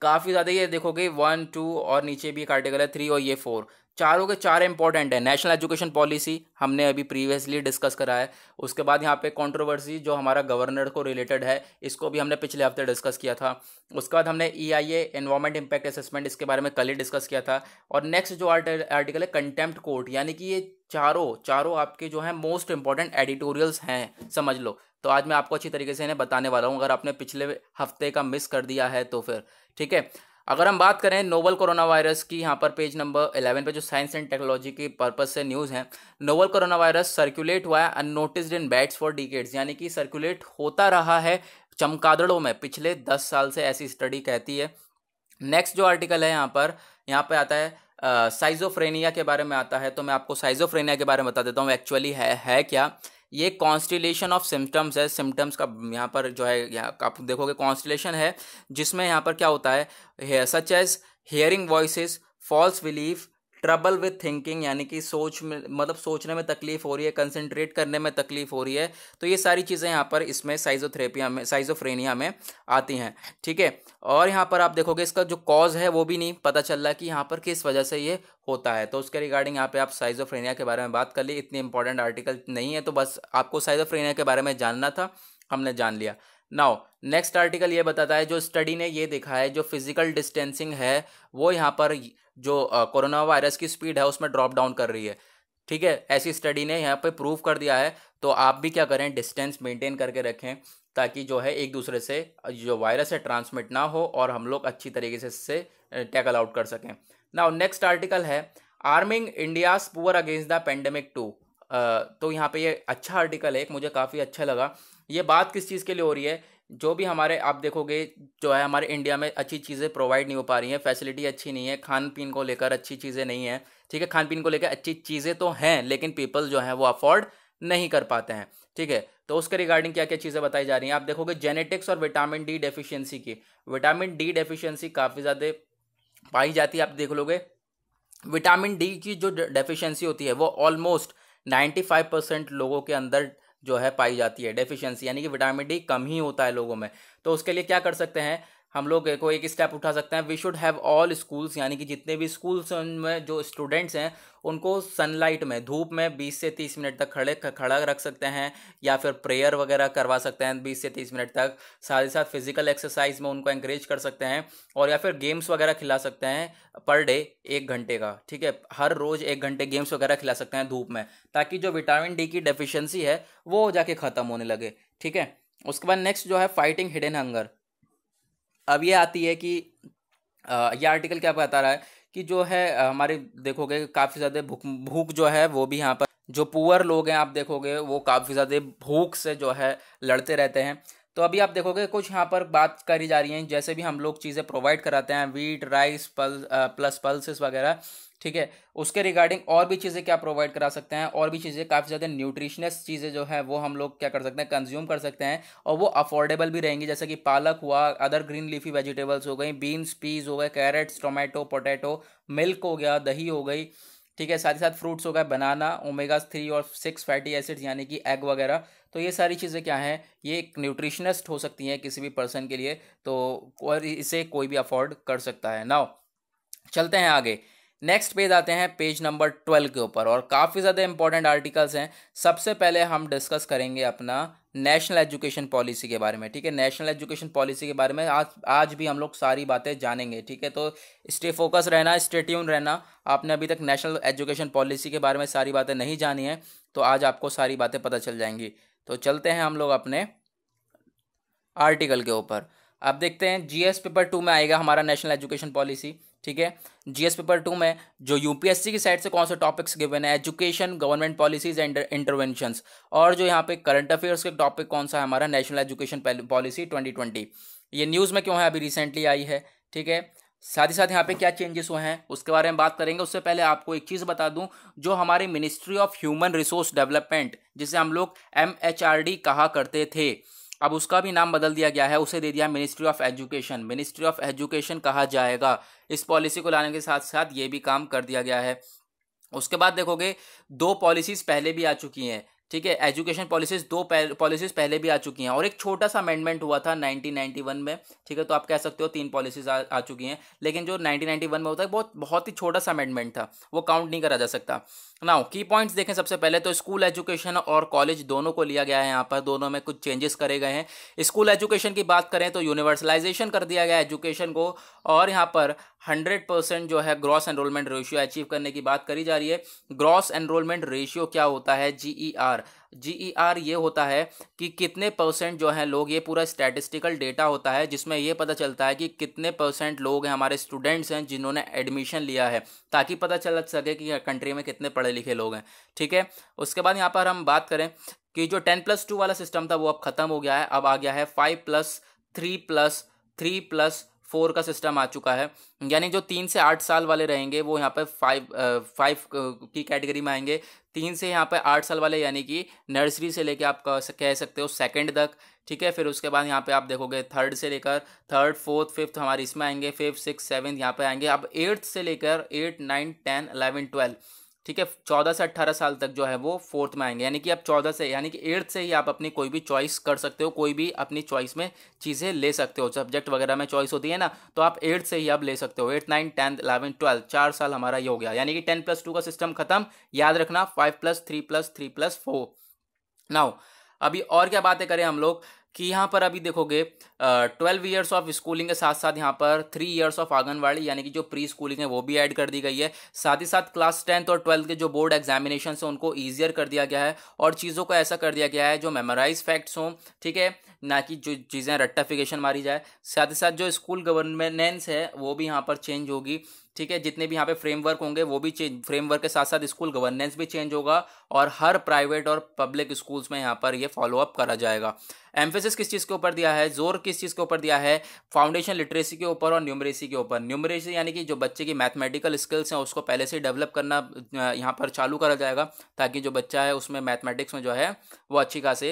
काफ़ी ज़्यादा ये देखोगे वन टू और नीचे भी आर्टिकल है थ्री और ये फोर चारों के चार इंपॉर्टेंट है नेशनल एजुकेशन पॉलिसी हमने अभी प्रीवियसली डिस्कस करा है उसके बाद यहाँ पे कंट्रोवर्सी जो हमारा गवर्नर को रिलेटेड है इसको भी हमने पिछले हफ्ते डिस्कस किया था उसके बाद हमने E I A environment impact assessment इसके बारे में कल ही डिस्कस किया था और नेक्स्ट जो आर्टिकल है कंटेम्प्ट कोर्ट यानी कि ये चारों चारों आपके जो है मोस्ट इंपॉर्टेंट एडिटोरियल्स हैं समझ लो तो आज मैं आपको अच्छी तरीके से इन्हें बताने वाला हूँ अगर आपने पिछले हफ्ते का मिस कर दिया है तो फिर ठीक है अगर हम बात करें नोवल कोरोना वायरस की यहाँ पर पेज नंबर 11 पे जो साइंस एंड टेक्नोलॉजी की पर्पज से न्यूज़ है नोवल कोरोना वायरस सर्कुलेट हुआ है unnoticed in bats for decades यानी कि सर्कुलेट होता रहा है चमकादड़ों में पिछले दस साल से ऐसी स्टडी कहती है नेक्स्ट जो आर्टिकल है यहाँ पर यहाँ पर आता है साइजोफ्रेनिया के बारे में आता है तो मैं आपको साइजोफ्रेनिया के बारे में बता देता हूँ एक्चुअली है है क्या ये कॉन्स्टिलेशन ऑफ सिम्टम्स है सिम्टम्स का यहाँ पर जो है यहाँ आप देखोगे कॉन्स्टिलेशन है जिसमें यहाँ पर क्या होता है such as hearing voice false belief trouble with thinking यानी कि सोच में मतलब सोचने में तकलीफ हो रही है कंसनट्रेट करने में तकलीफ हो रही है तो ये सारी चीज़ें यहाँ पर इसमें साइजोथेरेपिया में साइजोफ्रेनिया में आती हैं ठीक है और यहाँ पर आप देखोगे इसका जो कॉज है वो भी नहीं पता चल रहा कि यहाँ पर किस वजह से ये होता है तो उसके रिगार्डिंग यहाँ पे आप साइजोफ्रेनिया के बारे में बात कर ली इतनी इंपॉर्टेंट आर्टिकल नहीं है तो बस आपको साइजोफ्रेनिया के बारे में जानना था हमने जान लिया नाउ नेक्स्ट आर्टिकल ये बताता है जो स्टडी ने ये देखा है जो फिजिकल डिस्टेंसिंग है वो यहाँ पर जो कोरोना वायरस की स्पीड है उसमें ड्रॉप डाउन कर रही है ठीक है ऐसी स्टडी ने यहाँ पे प्रूव कर दिया है तो आप भी क्या करें डिस्टेंस मेंटेन करके रखें ताकि जो है एक दूसरे से जो वायरस है ट्रांसमिट ना हो और हम लोग अच्छी तरीके से इससे टैकल आउट कर सकें नाउ नेक्स्ट आर्टिकल है arming India's poor against the pandemic too तो यहाँ पे ये अच्छा आर्टिकल है एक मुझे काफ़ी अच्छा लगा ये बात किस चीज़ के लिए हो रही है जो भी हमारे आप देखोगे जो है हमारे इंडिया में अच्छी चीज़ें प्रोवाइड नहीं हो पा रही हैं फैसिलिटी अच्छी नहीं है खान पीन को लेकर अच्छी चीज़ें नहीं है ठीक है खान पीन को लेकर अच्छी चीज़ें तो हैं लेकिन पीपल जो हैं वो अफोर्ड नहीं कर पाते हैं ठीक है तो उसके रिगार्डिंग क्या क्या चीज़ें बताई जा रही हैं आप देखोगे जेनेटिक्स और विटामिन डी डेफिशिएंसी की विटामिन डी डेफिशिएंसी काफ़ी ज़्यादा पाई जाती है आप देख लोगे विटामिन डी की जो डेफिशिएंसी होती है वो ऑलमोस्ट 95 परसेंट लोगों के अंदर जो है पाई जाती है डेफिशिएंसी यानी कि विटामिन डी कम ही होता है लोगों में तो उसके लिए क्या कर सकते हैं हम लोग को एक स्टेप उठा सकते हैं we should have all schools यानी कि जितने भी स्कूल्स में जो स्टूडेंट्स हैं उनको सनलाइट में धूप में 20 से 30 मिनट तक खड़े खड़ा रख सकते हैं या फिर प्रेयर वगैरह करवा सकते हैं 20 से 30 मिनट तक साथ ही साथ फिजिकल एक्सरसाइज में उनको इंकरेज कर सकते हैं और या फिर गेम्स वगैरह खिला सकते हैं पर डे एक घंटे का ठीक है हर रोज़ एक घंटे गेम्स वगैरह खिला सकते हैं धूप में ताकि जो विटामिन डी की डेफिशिएंसी है वो जाके ख़त्म होने लगे ठीक है उसके बाद नेक्स्ट जो है फाइटिंग हिडन हंगर अब ये आती है कि ये आर्टिकल क्या बता रहा है कि जो है हमारे देखोगे काफ़ी ज़्यादा भूख भूख जो है वो भी यहाँ पर जो पुअर लोग हैं आप देखोगे वो काफ़ी ज़्यादा भूख से जो है लड़ते रहते हैं तो अभी आप देखोगे कुछ यहाँ पर बात करी जा रही है जैसे भी हम लोग चीज़ें प्रोवाइड कराते हैं wheat rice pul plus pulses वगैरह ठीक है उसके रिगार्डिंग और भी चीज़ें क्या प्रोवाइड करा सकते हैं और भी चीज़ें काफ़ी ज़्यादा न्यूट्रिशनस चीज़ें जो है वो हम लोग क्या कर सकते हैं कंज्यूम कर सकते हैं और वो अफोर्डेबल भी रहेंगी जैसे कि पालक हुआ अदर ग्रीन लीफी वेजिटेबल्स हो गई बीन्स पीज हो गए कैरेट्स टोमेटो पोटैटो मिल्क हो गया दही हो गई ठीक है साथ ही साथ फ्रूट्स हो गए बनाना ओमेगा थ्री और सिक्स फैटी एसिड्स यानी कि एग वगैरह तो ये सारी चीज़ें क्या हैं ये एक न्यूट्रिशनिस्ट हो सकती हैं किसी भी पर्सन के लिए तो और इसे कोई भी अफोर्ड कर सकता है नाउ चलते हैं आगे नेक्स्ट पेज आते हैं पेज नंबर ट्वेल्व के ऊपर और काफ़ी ज़्यादा इंपॉर्टेंट आर्टिकल्स हैं सबसे पहले हम डिस्कस करेंगे अपना नेशनल एजुकेशन पॉलिसी के बारे में ठीक है नेशनल एजुकेशन पॉलिसी के बारे में आज आज भी हम लोग सारी बातें जानेंगे ठीक है तो स्टे फोकस रहना स्टे ट्यून रहना आपने अभी तक नेशनल एजुकेशन पॉलिसी के बारे में सारी बातें नहीं जानी है तो आज आपको सारी बातें पता चल जाएंगी तो चलते हैं हम लोग अपने आर्टिकल के ऊपर अब देखते हैं जीएस पेपर टू में आएगा हमारा नेशनल एजुकेशन पॉलिसी ठीक है जीएस पेपर टू में जो यूपीएससी की साइड से कौन से टॉपिक्स गिवन है education government policies and intervention और जो यहाँ पे करंट अफेयर्स का टॉपिक कौन सा है हमारा national education policy twenty twenty ये न्यूज़ में क्यों है अभी रिसेंटली आई है ठीक है साथ ही साथ यहाँ पे क्या चेंजेस हुए हैं उसके बारे में बात करेंगे उससे पहले आपको एक चीज़ बता दूं जो हमारी ministry of human resource development जिसे हम लोग एम कहा करते थे अब उसका भी नाम बदल दिया गया है उसे दे दिया ministry of education ministry of education कहा जाएगा इस पॉलिसी को लाने के साथ साथ ये भी काम कर दिया गया है उसके बाद देखोगे दो पॉलिसीज पहले भी आ चुकी हैं ठीक है एजुकेशन पॉलिसीज दो पॉलिसीज पहले भी आ चुकी हैं और एक छोटा सा अमेंडमेंट हुआ था 1991 में ठीक है तो आप कह सकते हो तीन पॉलिसीज आ, आ चुकी हैं लेकिन जो 1991 में होता है बहुत बहुत ही छोटा सा अमेंडमेंट था वो काउंट नहीं करा जा सकता नाउ की पॉइंट्स देखें सबसे पहले तो स्कूल एजुकेशन और कॉलेज दोनों को लिया गया है यहाँ पर दोनों में कुछ चेंजेस करे गए हैं स्कूल एजुकेशन की बात करें तो यूनिवर्सलाइजेशन कर दिया गया एजुकेशन को और यहाँ पर हंड्रेड परसेंट जो है ग्रॉस एनरोलमेंट रेशियो अचीव करने की बात करी जा रही है ग्रॉस एनरोलमेंट रेशियो क्या होता है जी आर जी आर ये होता है कि कितने परसेंट जो है लोग ये पूरा स्टैटिस्टिकल डेटा होता है जिसमें ये पता चलता है कि कितने परसेंट लोग हैं हमारे स्टूडेंट्स हैं जिन्होंने एडमिशन लिया है ताकि पता चल सके कि कंट्री में कितने पढ़े लिखे लोग हैं ठीक है उसके बाद यहाँ पर हम बात करें कि जो टेन प्लस टू वाला सिस्टम था वो अब खत्म हो गया है अब आ गया है five plus three plus three plus four का सिस्टम आ चुका है यानी जो तीन से आठ साल वाले रहेंगे वो यहाँ पर फाइव फाइव की कैटेगरी में आएंगे तीन से यहाँ पर आठ साल वाले यानी कि नर्सरी से लेकर आप कह सकते हो सेकेंड तक ठीक है फिर उसके बाद यहाँ पे आप देखोगे थर्ड से लेकर थर्ड फोर्थ फिफ्थ हमारे इसमें आएंगे फिफ्थ सिक्स सेवन्थ यहाँ पे आएंगे अब एट्थ से लेकर eight nine ten eleven twelve ठीक है चौदह से अट्ठारह साल तक जो है वो फोर्थ में आएंगे यानी कि आप चौदह से यानी कि एट्थ से ही आप अपनी कोई भी चॉइस कर सकते हो कोई भी अपनी चॉइस में चीज़ें ले सकते हो सब्जेक्ट वगैरह में चॉइस होती है ना तो आप एट्थ से ही आप ले सकते हो eight nine tenth eleven twelfth चार साल हमारा ये हो गया यानी कि टेन प्लस टू का सिस्टम खत्म याद रखना five plus three plus three plus four now अभी और क्या बातें करें हम लोग कि यहाँ पर अभी देखोगे ट्वेल्व ईयर्स ऑफ स्कूलिंग के साथ साथ यहाँ पर थ्री ईयर्स ऑफ आंगनवाड़ी यानी कि जो प्री स्कूलिंग है वो भी ऐड कर दी गई है साथ ही साथ क्लास टेंथ और ट्वेल्थ के जो बोर्ड एग्जामिनेशन है उनको ईजियर कर दिया गया है और चीज़ों को ऐसा कर दिया गया है जो मेमोराइज फैक्ट्स हों ठीक है ना कि जो चीज़ें रट्टाफिकेशन मारी जाए साथ ही साथ जो स्कूल गवर्नेंस है वो भी यहाँ पर चेंज होगी ठीक है जितने भी यहाँ पे फ्रेमवर्क होंगे वो भी चेंज फ्रेमवर्क के साथ साथ स्कूल गवर्नेंस भी चेंज होगा और हर प्राइवेट और पब्लिक स्कूल्स में यहाँ पर ये फॉलोअप करा जाएगा एम्फेसिस किस चीज़ के ऊपर दिया है जोर किस चीज़ के ऊपर दिया है फाउंडेशन लिटरेसी के ऊपर और न्यूमरेसी के ऊपर न्यूमरेसी यानी कि जो बच्चे की मैथमेटिकल स्किल्स हैं उसको पहले से डेवलप करना यहाँ पर चालू करा जाएगा ताकि जो बच्चा है उसमें मैथमेटिक्स में जो है वो अच्छी खासे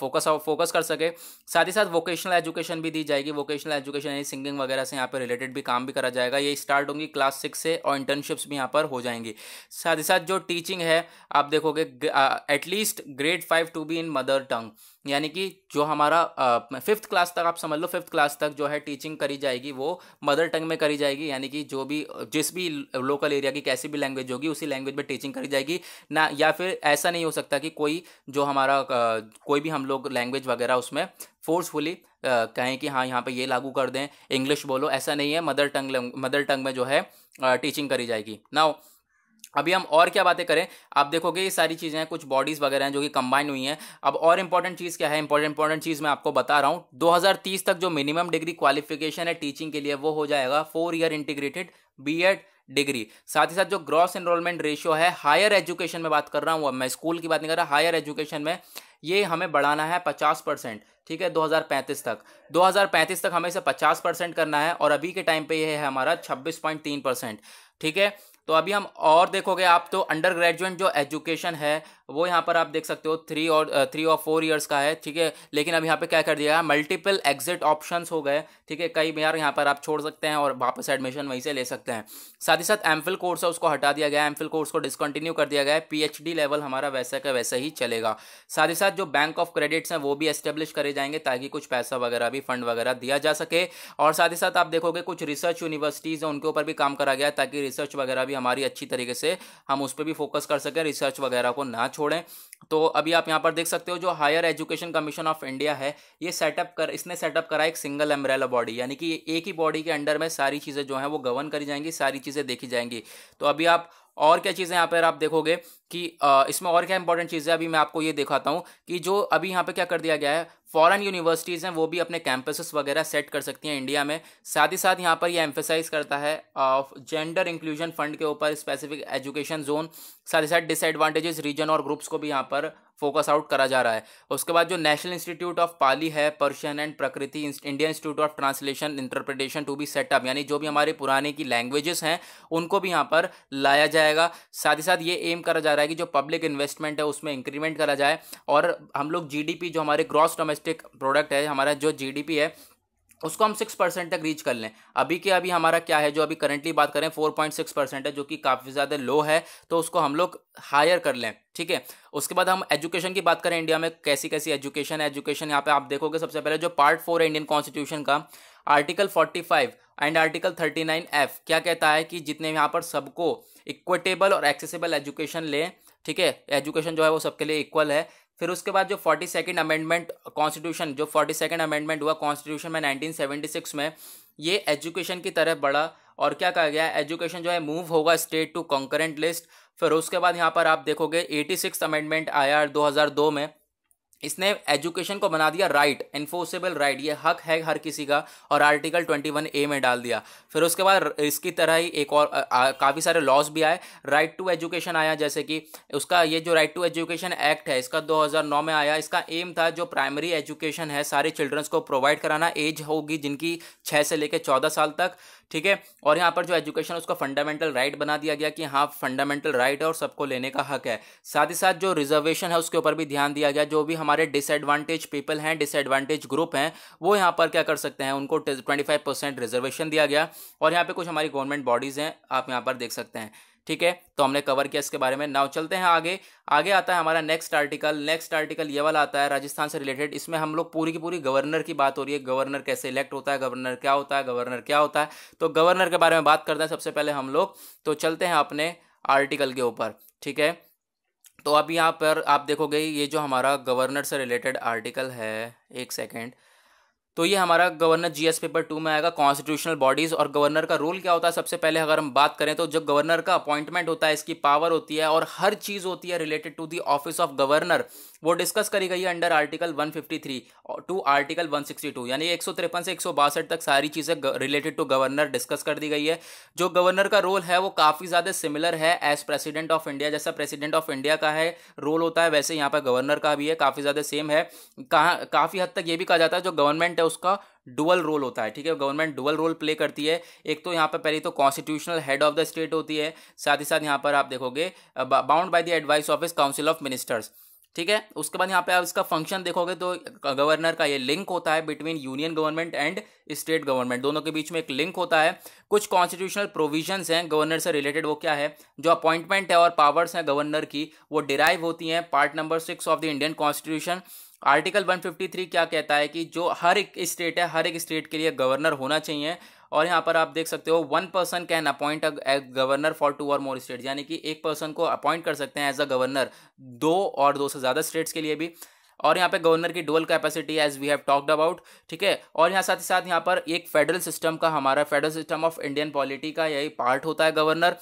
फोकस फोकस कर सके साथ ही साथ वोकेशनल एजुकेशन भी दी जाएगी वोकेशनल एजुकेशन यानी सिंगिंग वगैरह से यहाँ पर रिलेटेड भी काम भी करा जाएगा ये स्टार्ट होंगी क्लास सिक्स से और इंटर्नशिप्स भी यहाँ पर हो जाएंगी साथ ही साथ जो टीचिंग है आप देखोगे with at least grade five to be in mother tongue यानी कि जो हमारा फिफ्थ uh, क्लास तक आप समझ लो फिफ्थ क्लास तक जो है टीचिंग करी जाएगी वो मदर टंग में करी जाएगी यानी कि जो भी जिस भी लोकल एरिया की कैसी भी लैंग्वेज होगी उसी लैंग्वेज में टीचिंग करी जाएगी ना या फिर ऐसा नहीं हो सकता कि कोई जो हमारा uh, कोई भी हम लोग लैंग्वेज वगैरह उसमें फोर्सफुली कहें कि हाँ यहाँ पर ये लागू कर दें इंग्लिश बोलो ऐसा नहीं है मदर टंग मदर टंग में जो है टीचिंग करी जाएगी नाउ अभी हम और क्या बातें करें आप देखोगे ये सारी चीज़ें हैं कुछ बॉडीज़ वगैरह हैं जो कि कंबाइन हुई हैं अब और इंपॉर्टेंट चीज़ क्या है इंपॉर्टेंट इंपॉर्टेंट चीज़ मैं आपको बता रहा हूँ 2030 तक जो मिनिमम डिग्री क्वालिफिकेशन है टीचिंग के लिए वो हो जाएगा four year integrated B degree साथ ही साथ जो ग्रॉस एनरोलमेंट रेशियो है हायर एजुकेशन में बात कर रहा हूँ अब मैं स्कूल की बात नहीं कर रहा हायर एजुकेशन में ये हमें बढ़ाना है पचास परसेंट ठीक है 2035 तक 2035 तक हमें इसे 50 परसेंट करना है और अभी के टाइम पे ये है हमारा 26.3 परसेंट ठीक है तो अभी हम और देखोगे आप तो अंडर ग्रेजुएट जो एजुकेशन है वो यहाँ पर आप देख सकते हो थ्री और थ्री और फोर ईयर्स का है ठीक है लेकिन अब यहाँ पे क्या कर दिया है मल्टीपल एग्जिट ऑप्शंस हो गए ठीक है कई बार यहाँ पर आप छोड़ सकते हैं और वापस एडमिशन वहीं से ले सकते हैं साथ ही साथ एमफिल कोर्स है उसको हटा दिया गया एम एमफिल कोर्स को डिसकंटिन्यू कर दिया गया है पी लेवल हमारा वैसा का वैसा ही चलेगा साथ ही साथ जो बैंक ऑफ क्रेडिट्स हैं वो भी एस्टेब्लिश करे जाएंगे ताकि कुछ पैसा वगैरह भी फंड वगैरह दिया जा सके और साथ ही साथ आप देखोगे कुछ रिसर्च यूनिवर्सिटीज़ हैं उनके ऊपर भी काम करा गया ताकि रिसर्च वगैरह भी हमारी अच्छी तरीके से हम उस पर भी फोकस कर सकें रिसर्च वगैरह को ना छोड़ छोड़ें तो अभी आप यहाँ पर देख सकते हो जो higher education commission of India है ये सेटअप कर इसने सेटअप करा एक सिंगल एम्ब्रेला बॉडी यानी कि एक ही बॉडी के अंडर में सारी चीज़ें जो हैं वो गवर्न करी जाएंगी सारी चीज़ें देखी जाएंगी तो अभी आप और क्या चीज़ें यहाँ पर आप देखोगे कि आ, इसमें और क्या इंपॉर्टेंट चीज़ें अभी मैं आपको ये दिखाता हूँ कि जो अभी यहाँ पे क्या कर दिया गया है फॉरेन यूनिवर्सिटीज़ हैं वो भी अपने कैंपसेस वगैरह सेट कर सकती हैं इंडिया में साथ ही साथ यहाँ पर ये एम्फेसाइज करता है जेंडर इंक्लूजन फंड के ऊपर स्पेसिफिक एजुकेशन जोन साथ ही साथ डिसएडवांटेजेस रीजन और ग्रुप्स को भी यहाँ पर फोकस आउट करा जा रहा है उसके बाद जो नेशनल इंस्टीट्यूट ऑफ पाली है Persian and Prakrit Indian institute of translation interpretation to be set up यानी जो भी हमारे पुराने की लैंग्वेजेस हैं उनको भी यहाँ पर लाया जाएगा साथ ही साथ ये एम करा जा रहा है कि जो पब्लिक इन्वेस्टमेंट है उसमें इंक्रीमेंट करा जाए और हम लोग जी जो हमारे ग्रॉस डोमेस्टिक प्रोडक्ट है हमारा जो जी है उसको हम सिक्स परसेंट तक रीच कर लें अभी के अभी हमारा क्या है जो अभी करंटली बात करें फोर पॉइंट सिक्स परसेंट है जो कि काफ़ी ज़्यादा लो है तो उसको हम लोग हायर कर लें ठीक है उसके बाद हम एजुकेशन की बात करें इंडिया में कैसी कैसी एजुकेशन है एजुकेशन यहाँ पे आप देखोगे सबसे पहले जो पार्ट फोर है इंडियन कॉन्स्टिट्यूशन का article forty five and article thirty nine F क्या कहता है कि जितने यहाँ पर सबको इक्वेटेबल और एक्सेसिबल एजुकेशन लें ठीक है एजुकेशन जो है वो सबके लिए इक्वल है फिर उसके बाद जो फोर्टी सेकेंड अमेंडमेंट कॉन्स्टिट्यूशन जो फोर्टी सेकेंड अमेंडमेंट हुआ कॉन्स्टिट्यूशन में नाइनटीन सेवेंटी सिक्स में ये एजुकेशन की तरह बढ़ा और क्या कहा गया एजुकेशन जो है मूव होगा स्टेट टू कॉन्करेंट लिस्ट फिर उसके बाद यहाँ पर आप देखोगे एटी सिक्स अमेंडमेंट आया दो हज़ार दो में इसने एजुकेशन को बना दिया राइट इन्फोर्सेबल राइट ये हक है हर किसी का और आर्टिकल 21 ए में डाल दिया फिर उसके बाद इसकी तरह ही एक और काफ़ी सारे लॉज भी आए राइट टू एजुकेशन आया जैसे कि उसका ये जो राइट टू एजुकेशन एक्ट है इसका 2009 में आया इसका एम था जो प्राइमरी एजुकेशन है सारे चिल्ड्रंस को प्रोवाइड कराना एज होगी जिनकी छः से लेकर चौदह साल तक ठीक है और यहाँ पर जो एजुकेशन उसका फंडामेंटल राइट बना दिया गया कि हाँ फंडामेंटल राइट है और सबको लेने का हक है साथ ही साथ जो रिजर्वेशन है उसके ऊपर भी ध्यान दिया गया जो भी हमारे डिसएडवांटेज पीपल हैं डिसएडवांटेज ग्रुप हैं वो यहाँ पर क्या कर सकते हैं उनको ट्वेंटी रिजर्वेशन दिया गया और यहाँ पर कुछ हमारी गवर्नमेंट बॉडीज़ हैं आप यहाँ पर देख सकते हैं ठीक है तो हमने कवर किया इसके बारे में नाउ चलते हैं आगे आगे आता है हमारा नेक्स्ट आर्टिकल नेक्स्ट आर्टिकल ये वाला आता है राजस्थान से रिलेटेड इसमें हम लोग पूरी की पूरी गवर्नर की बात हो रही है गवर्नर कैसे इलेक्ट होता है गवर्नर क्या होता है गवर्नर क्या होता है तो गवर्नर के बारे में बात करते हैं सबसे पहले हम लोग तो चलते हैं अपने आर्टिकल के ऊपर ठीक है तो अब यहाँ पर आप देखोगे ये जो हमारा गवर्नर से रिलेटेड आर्टिकल है एक सेकेंड तो ये हमारा गवर्नर जीएस पेपर टू में आएगा कॉन्स्टिट्यूशनल बॉडीज़ और गवर्नर का रोल क्या होता है सबसे पहले अगर हम बात करें तो जो गवर्नर का अपॉइंटमेंट होता है इसकी पावर होती है और हर चीज़ होती है related to the office of governor वो डिस्कस करी गई है अंडर आर्टिकल 153 टू आर्टिकल 162 यानी एक से एक तक सारी चीज़ें रिलेटेड टू गवर्नर डिस्कस कर दी गई है जो गवर्नर का रोल है वो काफ़ी ज़्यादा सिमिलर है एज प्रेसिडेंट ऑफ इंडिया जैसा प्रेसिडेंट ऑफ इंडिया का है रोल होता है वैसे यहाँ पर गवर्नर का भी है काफ़ी ज़्यादा सेम है कहाँ काफ़ी हद तक ये भी कहा जाता है जो गवर्नमेंट है उसका डुअल रोल होता है ठीक है गवर्नमेंट डुअल रोल प्ले करती है एक तो यहाँ पर पहले तो constitutional head of the state होती है साथ ही साथ यहाँ पर आप देखोगे bound by the advice of इस काउंसिल ऑफ मिनिस्टर्स ठीक है उसके बाद यहाँ पे आप इसका फंक्शन देखोगे तो गवर्नर का ये लिंक होता है between union government and state government दोनों के बीच में एक लिंक होता है कुछ कॉन्स्टिट्यूशनल प्रोविजंस हैं गवर्नर से रिलेटेड वो क्या है जो अपॉइंटमेंट है और पावर्स हैं गवर्नर की वो डिराइव होती हैं part number six of the Indian constitution article 153 क्या कहता है कि जो हर एक स्टेट है हर एक स्टेट के लिए गवर्नर होना चाहिए और यहाँ पर आप देख सकते हो one person can appoint a governor for two और मोर स्टेट यानी कि एक पर्सन को अपॉइंट कर सकते हैं एज अ गवर्नर दो और दो से ज़्यादा स्टेट्स के लिए भी और यहाँ पे गवर्नर की dual capacity as we have talked about ठीक है और यहाँ साथ ही साथ यहाँ पर एक फेडरल सिस्टम का हमारा federal system of Indian polity का यही पार्ट होता है गवर्नर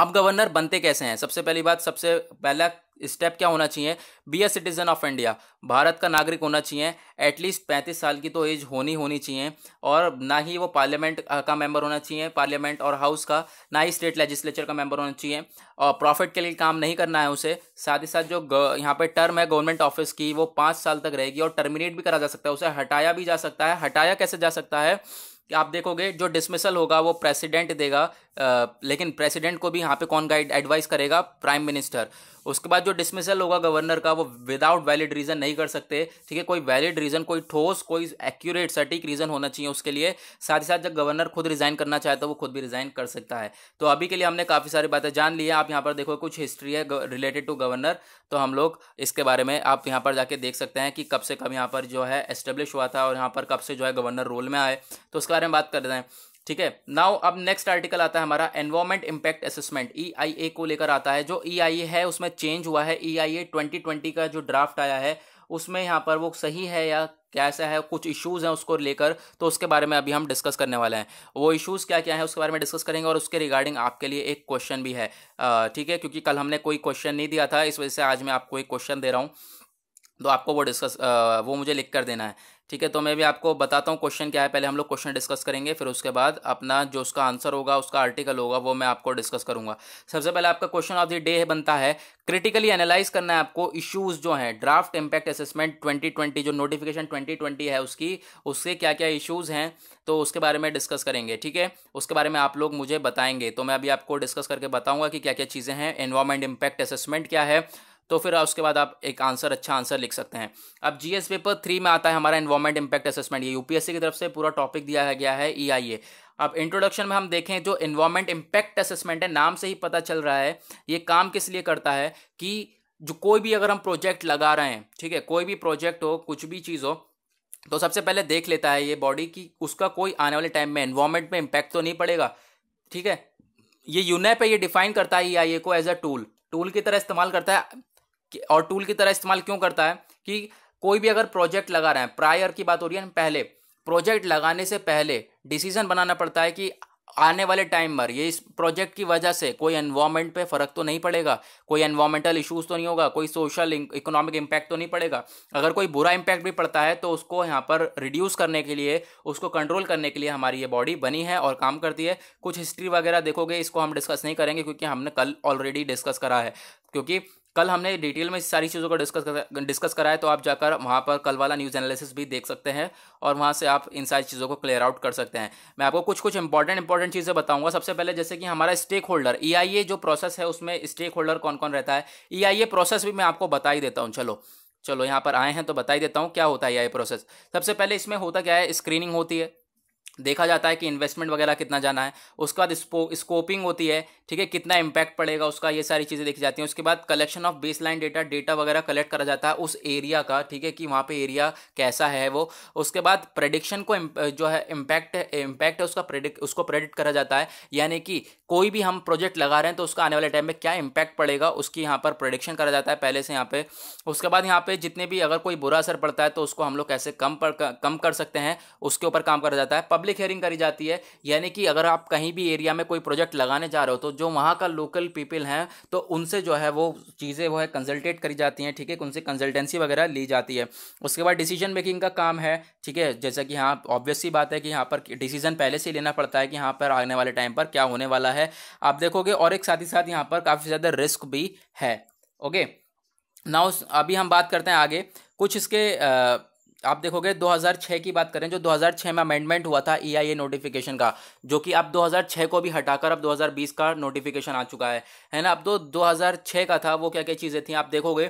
अब गवर्नर बनते कैसे हैं सबसे पहली बात सबसे पहला स्टेप क्या होना चाहिए be a citizen of India Bharat का नागरिक होना चाहिए एटलीस्ट पैंतीस साल की तो एज होनी होनी चाहिए और ना ही वो पार्लियामेंट का मेंबर होना चाहिए पार्लियामेंट और हाउस का ना ही स्टेट लेजिस्लेचर का मेंबर होना चाहिए और प्रॉफिट के लिए काम नहीं करना है उसे साथ ही साथ जो यहाँ पर टर्म है गवर्नमेंट ऑफिस की वो पाँच साल तक रहेगी और टर्मिनेट भी करा जा सकता है उसे हटाया भी जा सकता है हटाया कैसे जा सकता है आप देखोगे जो डिसमिसल होगा वो प्रेसिडेंट देगा आ, लेकिन प्रेसिडेंट को भी यहाँ पे कौन गाइड एडवाइस करेगा प्राइम मिनिस्टर उसके बाद जो डिसमिसल होगा गवर्नर का वो विदाउट वैलिड रीज़न नहीं कर सकते ठीक है कोई वैलिड रीज़न कोई ठोस कोई एक्यूरेट सटीक रीज़न होना चाहिए उसके लिए साथ ही साथ जब गवर्नर खुद रिज़ाइन करना चाहे तो वो खुद भी रिज़ाइन कर सकता है तो अभी के लिए हमने काफ़ी सारी बातें जान ली है आप यहाँ पर देखो कुछ हिस्ट्री है रिलेटेड टू गवर्नर तो हम लोग इसके बारे में आप यहाँ पर जाके देख सकते हैं कि कब से कब यहाँ पर जो है एस्टेब्लिश हुआ था और यहाँ पर कब से जो है गवर्नर रोल में आए तो उसका बारे में बात कर रहे हैं ठीक है नाउ अब नेक्स्ट आर्टिकल आता है हमारा एनवायरमेंट इम्पैक्ट असेसमेंट ई को लेकर आता है जो ई e है उसमें चेंज हुआ है ई e आई का जो ड्राफ्ट आया है उसमें यहाँ पर वो सही है या कैसा है कुछ इश्यूज़ हैं उसको लेकर तो उसके बारे में अभी हम डिस्कस करने वाले हैं वो इश्यूज़ क्या क्या है उसके बारे में डिस्कस करेंगे और उसके रिगार्डिंग आपके लिए एक क्वेश्चन भी है ठीक है क्योंकि कल हमने कोई क्वेश्चन नहीं दिया था इस वजह से आज मैं आपको एक क्वेश्चन दे रहा हूँ तो आपको वो डिस्कस वो मुझे लिख कर देना है ठीक है तो मैं भी आपको बताता हूँ क्वेश्चन क्या है पहले हम लोग क्वेश्चन डिस्कस करेंगे फिर उसके बाद अपना जो उसका आंसर होगा उसका आर्टिकल होगा वो मैं आपको डिस्कस करूंगा सबसे पहले आपका क्वेश्चन ऑफ द डे बनता है क्रिटिकली एनालाइज करना है आपको इश्यूज जो हैं ड्राफ्ट इम्पैक्ट असेसमेंट 2020 जो नोटिफिकेशन 2020 है उसकी उसके क्या क्या इश्यूज हैं तो उसके बारे में डिस्कस करेंगे ठीक है उसके बारे में आप लोग मुझे बताएंगे तो मैं अभी आपको डिस्कस करके बताऊंगा कि क्या क्या चीज़ें हैं एनवायरमेंट इम्पैक्ट असेसमेंट क्या है तो फिर उसके बाद आप एक आंसर अच्छा आंसर लिख सकते हैं अब जी पेपर थ्री में आता है हमारा इन्वायरमेंट इम्पैक्ट असेसमेंट ये यूपीएससी की तरफ से पूरा टॉपिक दिया गया है ई आई ए अब इंट्रोडक्शन में हम देखें जो इन्वायरमेंट इम्पैक्ट असेसमेंट है नाम से ही पता चल रहा है ये काम किस लिए करता है कि जो कोई भी अगर हम प्रोजेक्ट लगा रहे हैं ठीक है कोई भी प्रोजेक्ट हो कुछ भी चीज़ हो तो सबसे पहले देख लेता है ये बॉडी कि उसका कोई आने वाले टाइम में एनवायरमेंट में इम्पैक्ट तो नहीं पड़ेगा ठीक है ये यूनैप पे ये डिफाइन करता है ई e को एज अ टूल टूल की तरह इस्तेमाल करता है और टूल की तरह इस्तेमाल क्यों करता है कि कोई भी अगर प्रोजेक्ट लगा रहे हैं प्रायर की बात हो रही है पहले प्रोजेक्ट लगाने से पहले डिसीजन बनाना पड़ता है कि आने वाले टाइम पर ये इस प्रोजेक्ट की वजह से कोई एनवायरमेंट पे फर्क तो नहीं पड़ेगा कोई एनवायरमेंटल इश्यूज तो नहीं होगा कोई सोशल इकोनॉमिक इम्पैक्ट तो नहीं पड़ेगा अगर कोई बुरा इम्पैक्ट भी पड़ता है तो उसको यहाँ पर रिड्यूस करने के लिए उसको कंट्रोल करने के लिए हमारी ये बॉडी बनी है और काम करती है कुछ हिस्ट्री वगैरह देखोगे इसको हम डिस्कस नहीं करेंगे क्योंकि हमने कल ऑलरेडी डिस्कस करा है क्योंकि कल हमने डिटेल में सारी चीज़ों का डिस्कस कर, डिस्कस करा है तो आप जाकर वहाँ पर कल वाला न्यूज़ एनालिसिस भी देख सकते हैं और वहाँ से आप इन सारी चीज़ों को क्लियर आउट कर सकते हैं मैं आपको कुछ कुछ इंपॉर्टेंट इंपॉर्टेंट चीज़ें बताऊंगा सबसे पहले जैसे कि हमारा स्टेक होल्डर ई जो प्रोसेस है उसमें स्टेक होल्डर कौन कौन रहता है ई e प्रोसेस भी मैं आपको बता ही देता हूँ चलो चलो यहाँ पर आए हैं तो बता ही देता हूँ क्या होता है ई e प्रोसेस सबसे पहले इसमें होता क्या है स्क्रीनिंग होती है देखा जाता है कि इन्वेस्टमेंट वगैरह कितना जाना है उसके बाद स्कोपिंग होती है ठीक है कितना इम्पैक्ट पड़ेगा उसका ये सारी चीज़ें देखी जाती हैं उसके बाद collection of baseline data data वगैरह कलेक्ट करा जाता है उस एरिया का ठीक है कि वहाँ पे एरिया कैसा है वो उसके बाद प्रडिक्शन को जो है इम्पैक्ट इम्पैक्ट है उसका प्रेडिक, उसको प्रेडिक्ट करा जाता है यानी कि कोई भी हम प्रोजेक्ट लगा रहे हैं तो उसका आने वाले टाइम में क्या इम्पैक्ट पड़ेगा उसकी यहाँ पर प्रोडिक्शन करा जाता है पहले से यहाँ पर उसके बाद यहाँ पर जितने भी अगर कोई बुरा असर पड़ता है तो उसको हम लोग कैसे कम कम कर सकते हैं उसके ऊपर काम करा जाता है पब्लिक हेयरिंग करी जाती है यानी कि अगर आप कहीं भी एरिया में कोई प्रोजेक्ट लगाने जा रहे हो तो जो वहाँ का लोकल पीपल हैं तो उनसे जो है वो चीज़ें वो है कंसल्टेट करी जाती हैं ठीक है उनसे कंसल्टेंसी वगैरह ली जाती है उसके बाद डिसीजन मेकिंग का काम है ठीक है जैसा कि हाँ ऑब्वियसली बात है कि यहाँ पर डिसीजन पहले से लेना पड़ता है कि यहाँ पर आने वाले टाइम पर क्या होने वाला है आप देखोगे और एक साथ ही साथ यहाँ पर काफ़ी ज़्यादा रिस्क भी है ओके नाउ अभी हम बात करते हैं आगे कुछ इसके आ, आप देखोगे 2006 की बात करें जो 2006 में अमेंडमेंट हुआ था ईआईए e नोटिफिकेशन का जो कि अब 2006 को भी हटाकर अब 2020 का नोटिफिकेशन आ चुका है है ना अब तो 2006 का था वो क्या क्या चीज़ें थी आप देखोगे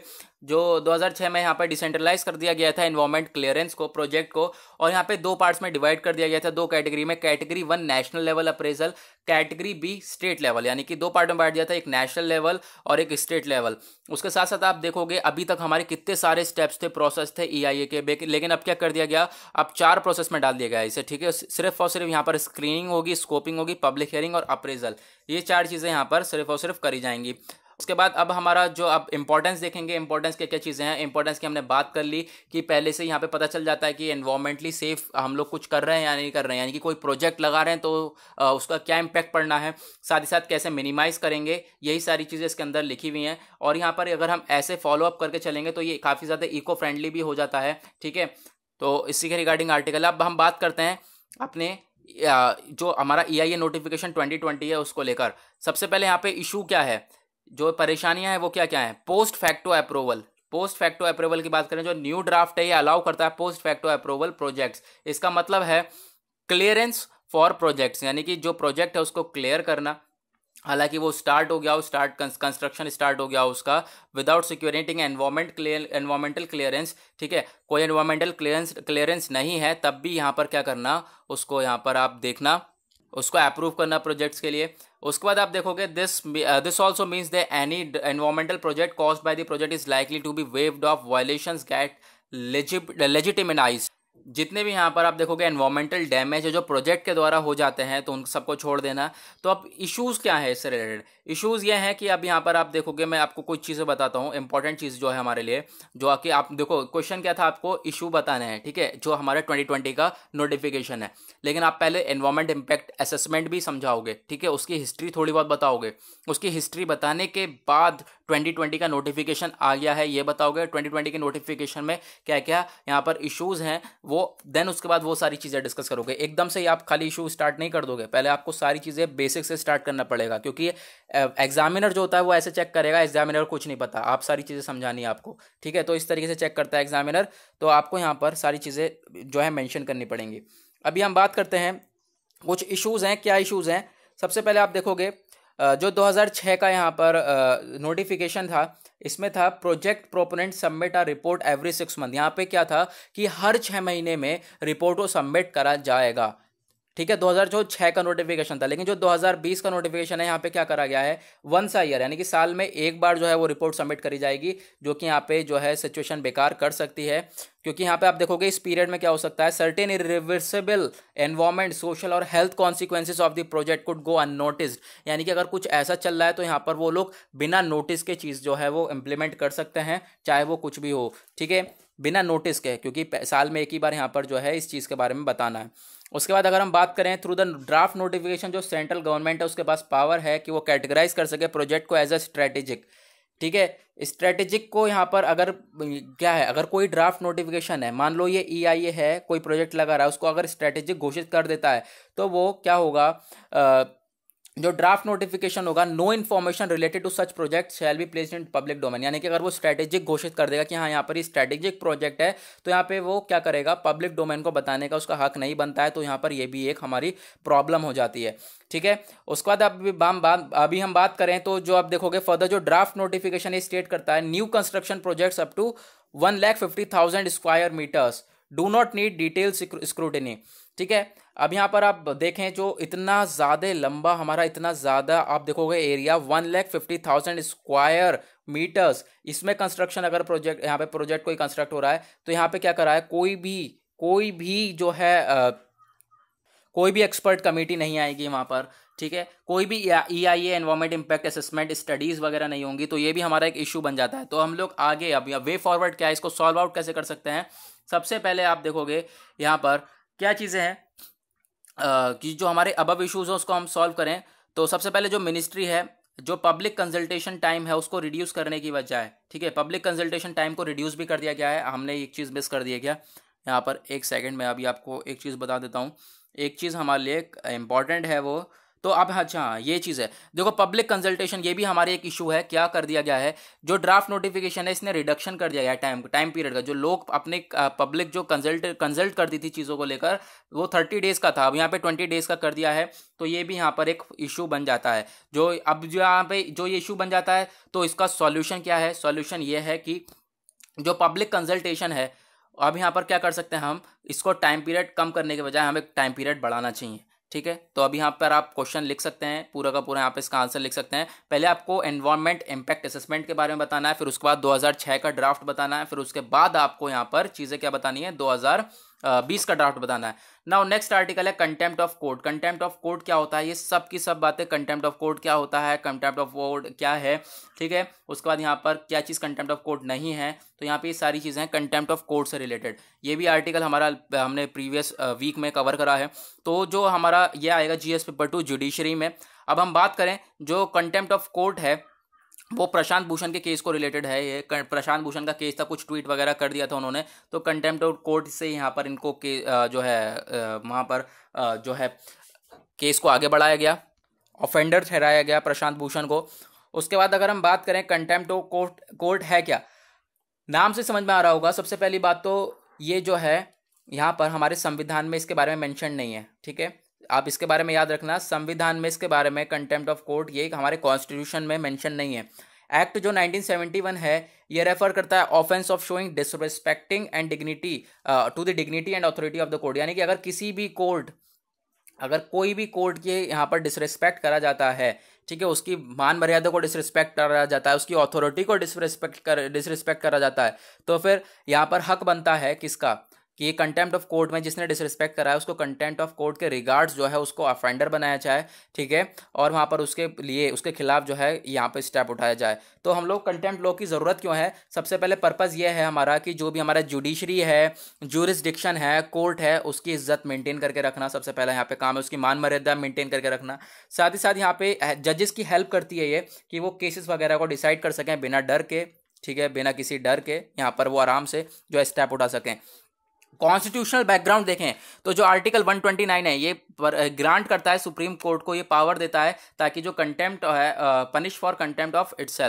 जो 2006 में यहाँ पर डिसेंट्रलाइज कर दिया गया था इन्वायरमेंट क्लियरेंस को प्रोजेक्ट को और यहाँ पे दो पार्ट्स में डिवाइड कर दिया गया था दो कैटेगरी में category one national level appraisal category B state level यानी कि दो पार्ट में बांट दिया था एक नेशनल लेवल और एक स्टेट लेवल उसके साथ साथ आप देखोगे अभी तक हमारे कितने सारे स्टेप्स थे प्रोसेस थे ई e के लेकिन अब क्या कर दिया गया अब चार प्रोसेस में डाल दिया गया इसे ठीक है सिर्फ और सिर्फ यहाँ पर स्क्रीनिंग होगी स्कोपिंग होगी पब्लिक हियरिंग और अप्रेजल ये चार चीज़ें यहाँ पर सिर्फ और सिर्फ करी जाएंगी उसके बाद अब हमारा जो अब इंपॉर्टेंस देखेंगे इंपॉर्टेंस क्या क्या चीज़ें हैं इंपॉर्टेंस की हमने बात कर ली कि पहले से यहाँ पे पता चल जाता है कि एनवायरमेंटली सेफ हम लोग कुछ कर रहे हैं या नहीं कर रहे हैं यानी कि कोई प्रोजेक्ट लगा रहे हैं तो उसका क्या इम्पैक्ट पड़ना है साथ ही साथ कैसे मिनिमाइज़ करेंगे यही सारी चीज़ें इसके अंदर लिखी हुई हैं और यहाँ पर अगर हम ऐसे फॉलोअप करके चलेंगे तो ये काफ़ी ज़्यादा इको फ्रेंडली भी हो जाता है ठीक है तो इसी के रिगार्डिंग आर्टिकल अब हम बात करते हैं अपने जो हमारा E I A notification twenty twenty है उसको लेकर सबसे पहले यहाँ पे इशू क्या है जो परेशानियां हैं वो क्या क्या हैं post facto approval post facto approval की बात करें जो न्यू ड्राफ्ट है ये अलाउ करता है पोस्ट फैक्टो अप्रूवल प्रोजेक्ट्स इसका मतलब है क्लियरेंस फॉर प्रोजेक्ट्स यानी कि जो प्रोजेक्ट है उसको क्लियर करना हालांकि वो स्टार्ट हो गया हो स्टार्ट कंस्ट्रक्शन स्टार्ट हो गया उसका without securing environment clear environmental clearance ठीक है कोई एनवायरमेंटल क्लियरेंस क्लियरेंस नहीं है तब भी यहाँ पर क्या करना उसको यहाँ पर आप देखना उसको अप्रूव करना प्रोजेक्ट्स के लिए उसके बाद आप देखोगे this this also means the any environmental project cause by the project is likely to be waived off violations get legitimise जितने भी यहाँ पर आप देखोगे एनवायरमेंटल डैमेज है जो प्रोजेक्ट के द्वारा हो जाते हैं तो उन सबको छोड़ देना तो अब इश्यूज़ क्या है इससे रिलेटेड इश्यूज़ ये हैं कि अब यहाँ पर आप देखोगे मैं आपको कुछ चीज़ें बताता हूँ इंपॉर्टेंट चीज़ जो है हमारे लिए जो कि आप देखो क्वेश्चन क्या था आपको इशू बताना है ठीक है जो हमारे ट्वेंटी का नोटिफिकेशन है लेकिन आप पहले एनवायरमेंट इम्पैक्ट असेसमेंट भी समझाओगे ठीक है उसकी हिस्ट्री थोड़ी बहुत बताओगे उसकी हिस्ट्री बताने के बाद 2020 का नोटिफिकेशन आ गया है ये बताओगे 2020 के नोटिफिकेशन में क्या क्या यहाँ पर इशूज़ हैं वो देन उसके बाद वो सारी चीज़ें डिस्कस करोगे एकदम से ही आप खाली इशू स्टार्ट नहीं कर दोगे पहले आपको सारी चीज़ें बेसिक से स्टार्ट करना पड़ेगा क्योंकि एग्जामिनर जो होता है वो ऐसे चेक करेगा एग्जामिनर कुछ नहीं पता आप सारी चीज़ें समझानी आपको ठीक है तो इस तरीके से चेक करता है एग्जामिनर तो आपको यहाँ पर सारी चीज़ें जो है मैंशन करनी पड़ेंगी अभी हम बात करते हैं कुछ इशूज़ हैं क्या इशूज़ हैं सबसे पहले आप देखोगे जो 2006 का यहाँ पर नोटिफिकेशन था इसमें था project proponent submit a report every six month यहाँ पे क्या था कि हर छः महीने में रिपोर्ट को सबमिट करा जाएगा ठीक है 2006 का नोटिफिकेशन था लेकिन जो 2020 का नोटिफिकेशन है यहाँ पे क्या करा गया है वन सा ईयर यानी कि साल में एक बार जो है वो रिपोर्ट सबमिट करी जाएगी जो कि यहाँ पे जो है सिचुएशन बेकार कर सकती है क्योंकि यहाँ पे आप देखोगे इस पीरियड में क्या हो सकता है सर्टेन इरिवर्सिबल एनवायरमेंट सोशल और health consequences of the project could go unnoticed यानी कि अगर कुछ ऐसा चल रहा है तो यहाँ पर वो लोग बिना नोटिस के चीज़ जो है वो इम्प्लीमेंट कर सकते हैं चाहे वो कुछ भी हो ठीक है बिना नोटिस के क्योंकि साल में एक ही बार यहाँ पर जो है इस चीज़ के बारे में बताना है उसके बाद अगर हम बात करें थ्रू द ड्राफ्ट नोटिफिकेशन जो सेंट्रल गवर्नमेंट है उसके पास पावर है कि वो कैटेगराइज कर सके प्रोजेक्ट को एज अ स्ट्रेटेजिक ठीक है स्ट्रेटेजिक को यहाँ पर अगर क्या है अगर कोई ड्राफ्ट नोटिफिकेशन है मान लो ये ई आई ए है कोई प्रोजेक्ट लगा रहा है उसको अगर स्ट्रेटेजिक घोषित कर देता है तो वो क्या होगा आ, जो ड्राफ्ट नोटिफिकेशन होगा no information related to such project shall be place in public domain यानी कि अगर वो स्ट्रैटेजिक घोषित कर देगा कि हाँ यहाँ पर ही स्ट्रैटेजिक प्रोजेक्ट है तो यहाँ पे वो क्या करेगा पब्लिक डोमेन को बताने का उसका हक नहीं बनता है तो यहाँ पर ये भी एक हमारी प्रॉब्लम हो जाती है ठीक है उसके बाद अभी हम बात अभी हम बात करें तो जो आप देखोगे फर्दर जो ड्राफ्ट नोटिफिकेशन स्टेट करता है new construction projects up to one lakh fifty thousand square metres do not need detail scrutiny ठीक है अब यहाँ पर आप देखें जो इतना ज़्यादा लंबा हमारा इतना ज़्यादा आप देखोगे area one lakh fifty thousand square metres इसमें कंस्ट्रक्शन अगर प्रोजेक्ट यहाँ पे प्रोजेक्ट कोई कंस्ट्रक्ट हो रहा है तो यहाँ पे क्या करा है कोई भी कोई भी जो है आ, कोई भी एक्सपर्ट कमेटी नहीं आएगी वहाँ पर ठीक है कोई भी E I A environment impact assessment studies वगैरह नहीं होंगी तो ये भी हमारा एक इशू बन जाता है तो हम लोग आगे अब वे फॉरवर्ड क्या है इसको सॉल्व आउट कैसे कर सकते हैं सबसे पहले आप देखोगे यहाँ पर क्या चीज़ें हैं कि जो हमारे अबव इशूज़ हैं उसको हम सॉल्व करें तो सबसे पहले जो मिनिस्ट्री है जो पब्लिक कंसल्टेशन टाइम है उसको रिड्यूस करने की वजह है ठीक है पब्लिक कंसल्टेशन टाइम को रिड्यूस भी कर दिया गया है हमने एक चीज़ मिस कर दिया गया यहाँ पर एक सेकंड में अभी आपको एक चीज़ बता देता हूँ एक चीज़ हमारे लिए इम्पॉर्टेंट है वो तो अब हाँ, अच्छा ये चीज़ है देखो पब्लिक कंसल्टेशन ये भी हमारे एक इशू है क्या कर दिया गया है जो ड्राफ्ट नोटिफिकेशन है इसने रिडक्शन कर दिया गया टाइम टाइम पीरियड का जो लोग अपने पब्लिक जो कंसल्ट कंसल्ट करती थी चीज़ों को लेकर वो थर्टी डेज़ का था अब यहाँ पे ट्वेंटी डेज़ का कर दिया है तो ये भी यहाँ पर एक इशू बन जाता है जो अब जो यहाँ पे जो ये इशू बन जाता है तो इसका सॉल्यूशन क्या है सॉल्यूशन ये है कि जो पब्लिक कंसल्टेशन है अब यहाँ पर क्या कर सकते हैं हम इसको टाइम पीरियड कम करने के बजाय हमें टाइम पीरियड बढ़ाना चाहिए ठीक है तो अब यहाँ पर आप क्वेश्चन लिख सकते हैं पूरा का पूरा यहाँ पे इसका आंसर लिख सकते हैं पहले आपको एनवायरमेंट इम्पैक्ट असेसमेंट के बारे में बताना है फिर उसके बाद 2006 का ड्राफ्ट बताना है फिर उसके बाद आपको यहाँ पर चीज़ें क्या बतानी है बीस का ड्राफ्ट बताना है नाउ नेक्स्ट आर्टिकल है contempt of court contempt of court क्या होता है ये सब की सब बातें कंटेम्प्ट ऑफ कोर्ट क्या होता है कंटेम्प्ट ऑफ कोर्ट क्या है ठीक है उसके बाद यहाँ पर क्या चीज़ कंटेम्प्ट ऑफ कोर्ट नहीं है तो यहाँ पे ये सारी चीज़ें हैं कंटेम्प्ट ऑफ कोर्ट से रिलेटेड ये भी आर्टिकल हमारा हमने प्रीवियस वीक में कवर करा है तो जो हमारा ये आएगा G S paper two judiciary में अब हम बात करें जो कंटेम्प्ट ऑफ कोर्ट है वो प्रशांत भूषण के केस को रिलेटेड है ये प्रशांत भूषण का केस था कुछ ट्वीट वगैरह कर दिया था उन्होंने तो कंटेम्प्ट कोर्ट से यहाँ पर इनको के जो है वहाँ पर जो है केस को आगे बढ़ाया गया ऑफेंडर ठहराया गया प्रशांत भूषण को उसके बाद अगर हम बात करें कंटेम्प्ट कोर्ट कोर्ट है क्या नाम से समझ में आ रहा होगा सबसे पहली बात तो ये जो है यहाँ पर हमारे संविधान में इसके बारे में मेंशन नहीं है ठीक है आप इसके बारे में याद रखना संविधान में इसके बारे में कंटेम्प्ट ऑफ कोर्ट ये हमारे कॉन्स्टिट्यूशन में मेंशन नहीं है एक्ट जो 1971 है ये रेफर करता है offence of showing disrespecting and dignity to the dignity and authority of the court यानी कि अगर किसी भी कोर्ट अगर कोई भी कोर्ट के यहाँ पर डिसरिस्पेक्ट करा जाता है ठीक है उसकी मान मर्यादा को डिसरिस्पेक्ट करा जाता है उसकी अथॉरिटी को डिसरिस्पेक्ट कर डिसरिस्पेक्ट करा जाता है तो फिर यहाँ पर हक बनता है किसका कि ये ऑफ कोर्ट में जिसने डिसरिस्पेक्ट करा है उसको कंटेंट ऑफ कोर्ट के रिगार्ड्स जो है उसको अफेंडर बनाया जाए ठीक है और वहाँ पर उसके लिए उसके खिलाफ जो है यहाँ पर स्टेप उठाया जाए तो हम लोग कंटेंट लॉ की ज़रूरत क्यों है सबसे पहले पर्पज़ ये है हमारा कि जो भी हमारा जुडिशरी है जूरिस्डिक्शन है कोर्ट है उसकी इज्जत मेंटेन करके रखना सबसे पहले यहाँ पे काम है उसकी मान मर्यादा मेंटेन करके रखना साथ ही साथ यहाँ पे जजेस की हेल्प करती है ये कि वो केसेस वगैरह को डिसाइड कर सकें बिना डर के ठीक है बिना किसी डर के यहाँ पर वो आराम से जो है स्टेप उठा सकें कॉन्स्टिट्यूशनल बैकग्राउंड देखें तो जो आर्टिकल 129 है ये ग्रांट करता है सुप्रीम कोर्ट को ये पावर देता है ताकि जो कंटेम्प्ट है punish for contempt of its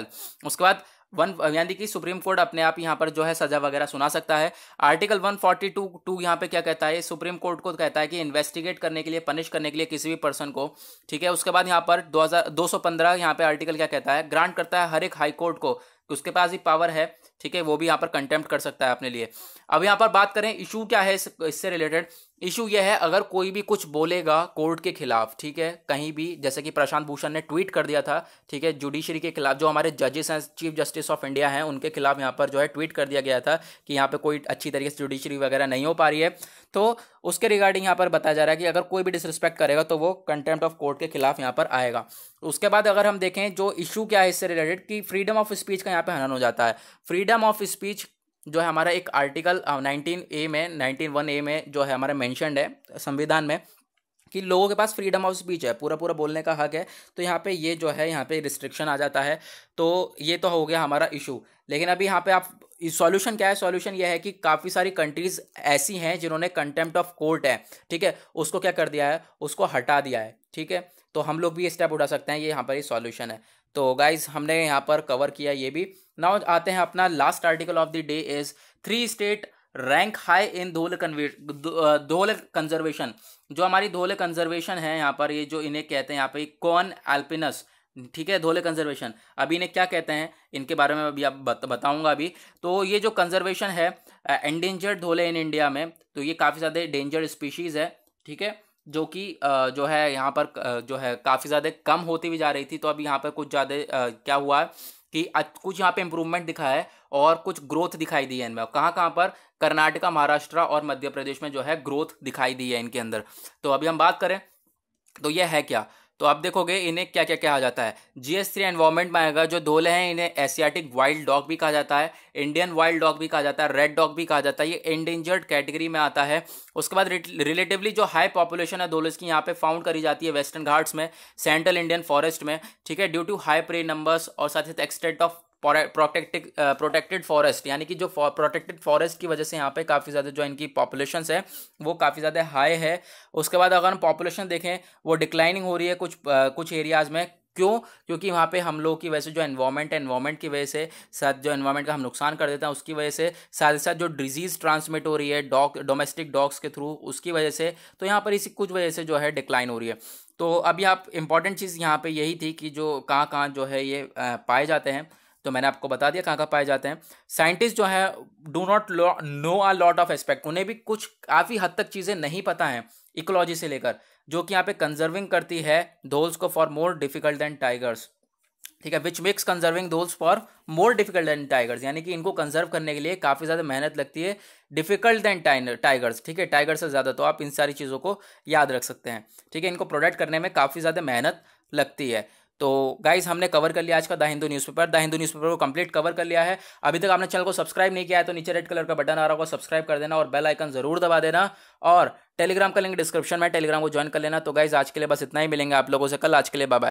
उसके बाद वन यानी कि सुप्रीम कोर्ट अपने आप यहाँ पर जो है सजा वगैरह सुना सकता है आर्टिकल 142 फोर्टी टू टू यहाँ पे क्या कहता है सुप्रीम कोर्ट को कहता है कि इन्वेस्टिगेट करने के लिए पनिश करने के लिए किसी भी पर्सन को ठीक है उसके बाद यहाँ पर दो हजार सौ पंद्रह यहाँ पे आर्टिकल क्या कहता है ग्रांट करता है हर एक हाई कोर्ट को उसके पास ही पावर है ठीक है वो भी यहाँ पर कंटेम्प्ट कर सकता है अपने लिए अब यहाँ पर बात करें इशू क्या है इससे रिलेटेड इशू यह है अगर कोई भी कुछ बोलेगा कोर्ट के खिलाफ ठीक है कहीं भी जैसे कि प्रशांत भूषण ने ट्वीट कर दिया था ठीक है जुडिशरी के खिलाफ जो हमारे जजेस हैं चीफ जस्टिस ऑफ इंडिया हैं उनके खिलाफ यहाँ पर जो है ट्वीट कर दिया गया था कि यहाँ पे कोई अच्छी तरीके से जुडिशरी वगैरह नहीं हो पा रही है तो उसके रिगार्डिंग यहाँ पर बताया जा रहा है कि अगर कोई भी डिसरिस्पेक्ट करेगा तो वो कंटेम्प्ट ऑफ कोर्ट के खिलाफ यहाँ पर आएगा उसके बाद अगर हम देखें जो इशू क्या है इससे रिलेटेड कि फ्रीडम ऑफ स्पीच का यहाँ पर हनन हो जाता है फ्रीडम ऑफ स्पीच जो है हमारा एक आर्टिकल नाइनटीन ए में नाइनटीन वन ए में जो है हमारा मैंशनड है संविधान में कि लोगों के पास फ्रीडम ऑफ स्पीच है पूरा पूरा बोलने का हक है तो यहाँ पे ये जो है यहाँ पे रिस्ट्रिक्शन आ जाता है तो ये तो हो गया हमारा इशू लेकिन अभी यहाँ पे आप सॉल्यूशन क्या है सॉल्यूशन ये है कि काफ़ी सारी कंट्रीज़ ऐसी हैं जिन्होंने कंटेम्प्ट ऑफ कोर्ट है ठीक है उसको क्या कर दिया है उसको हटा दिया है ठीक है तो हम लोग भी ये स्टेप उठा सकते हैं ये यहाँ पर ही सॉल्यूशन है तो गाइज हमने यहाँ पर कवर किया ये भी नाउ आते हैं अपना last article of the day is three state rank high in dhole convey धोल कंजर्वेशन जो हमारी धोल कंजर्वेशन है यहाँ पर ये जो इन्हें कहते हैं यहाँ पे कॉन एल्पिनस ठीक है धोले कंजर्वेशन अभी इन्हें क्या कहते हैं इनके बारे में अभी आप बत, बताऊंगा अभी तो ये जो कंजर्वेशन है एंडेंजर्ड धोले इन इंडिया में तो ये काफ़ी ज़्यादा डेंजर स्पीशीज़ है ठीक है जो कि जो है यहाँ पर जो है काफ़ी ज़्यादा कम होती भी जा रही थी तो अब यहाँ पर कुछ ज़्यादा क्या हुआ कि कुछ यहाँ पे इम्प्रूवमेंट दिखा है और कुछ ग्रोथ दिखाई दी है इनमें कहाँ कहाँ पर कर्नाटका महाराष्ट्र और मध्य प्रदेश में जो है ग्रोथ दिखाई दी है इनके अंदर तो अभी हम बात करें तो यह है क्या तो आप देखोगे इन्हें क्या क्या कहा जाता है जी एस थ्री एनवायरमेंट में आएगा जो धोले हैं इन्हें एशियाटिक वाइल्ड डॉग भी कहा जाता है इंडियन वाइल्ड डॉग भी कहा जाता है रेड डॉग भी कहा जाता है ये एंडेंजर्ड कैटेगरी में आता है उसके बाद रिलेटिवली जो हाई पॉपुलेशन है धोलेस की यहाँ पे फाउंड करी जाती है वेस्टर्न घाट्स में सेंट्रल इंडियन फॉरेस्ट में ठीक है due to high prey numbers और साथ ही साथ extent of protected protected forest यानी कि जो प्रोटेक्टेड फॉरेस्ट की वजह से यहाँ पे काफ़ी ज़्यादा जो इनकी पॉपुलेशन है वो काफ़ी ज़्यादा हाई है उसके बाद अगर हम पॉपुलेशन देखें वो डिक्लाइनिंग हो रही है कुछ आ, कुछ एरियाज़ में क्यों क्योंकि वहाँ पे हम लोग की वजह से जो एनवायरमेंट है एनवायरमेंट की वजह से साथ जो एनवायरमेंट का हम नुकसान कर देते हैं उसकी वजह से साथ ही साथ जो डिजीज़ ट्रांसमिट हो रही है डॉग डोमेस्टिक डॉग्स के थ्रू उसकी वजह से तो यहाँ पर इसी कुछ वजह से जो है डिक्लाइन हो रही है तो अभी आप इम्पॉर्टेंट चीज़ यहाँ पर यही थी कि जो कहाँ कहाँ जो है ये पाए जाते हैं तो मैंने आपको बता दिया कहाँ कहाँ पाए जाते हैं साइंटिस्ट जो है do not know a lot of aspect उन्हें भी कुछ काफ़ी हद तक चीज़ें नहीं पता हैं इकोलॉजी से लेकर जो कि यहाँ पे कंजर्विंग करती है धोल्स को far more difficult than tigers ठीक है which makes conserving dholes far more difficult than tigers यानी कि इनको कंजर्व करने के लिए काफ़ी ज़्यादा मेहनत लगती है डिफिकल्ट दैन टाइगर्स ठीक है टाइगर से ज़्यादा तो आप इन सारी चीज़ों को याद रख सकते हैं ठीक है इनको प्रोडक्ट करने में काफ़ी ज़्यादा मेहनत लगती है तो गाइज हमने कवर कर लिया आज का the Hindu newspaper the Hindu newspaper को कंप्लीट कवर कर लिया है अभी तक आपने चैनल को सब्सक्राइब नहीं किया है तो नीचे रेड कलर का बटन आ रहा होगा सब्सक्राइब कर देना और बेल आइकन जरूर दबा देना और टेलीग्राम का लिंक डिस्क्रिप्शन में टेलीग्राम को ज्वाइन कर लेना तो गाइज आज के लिए बस इतना ही मिलेंगे आप लोगों से कल आज के लिए बाबा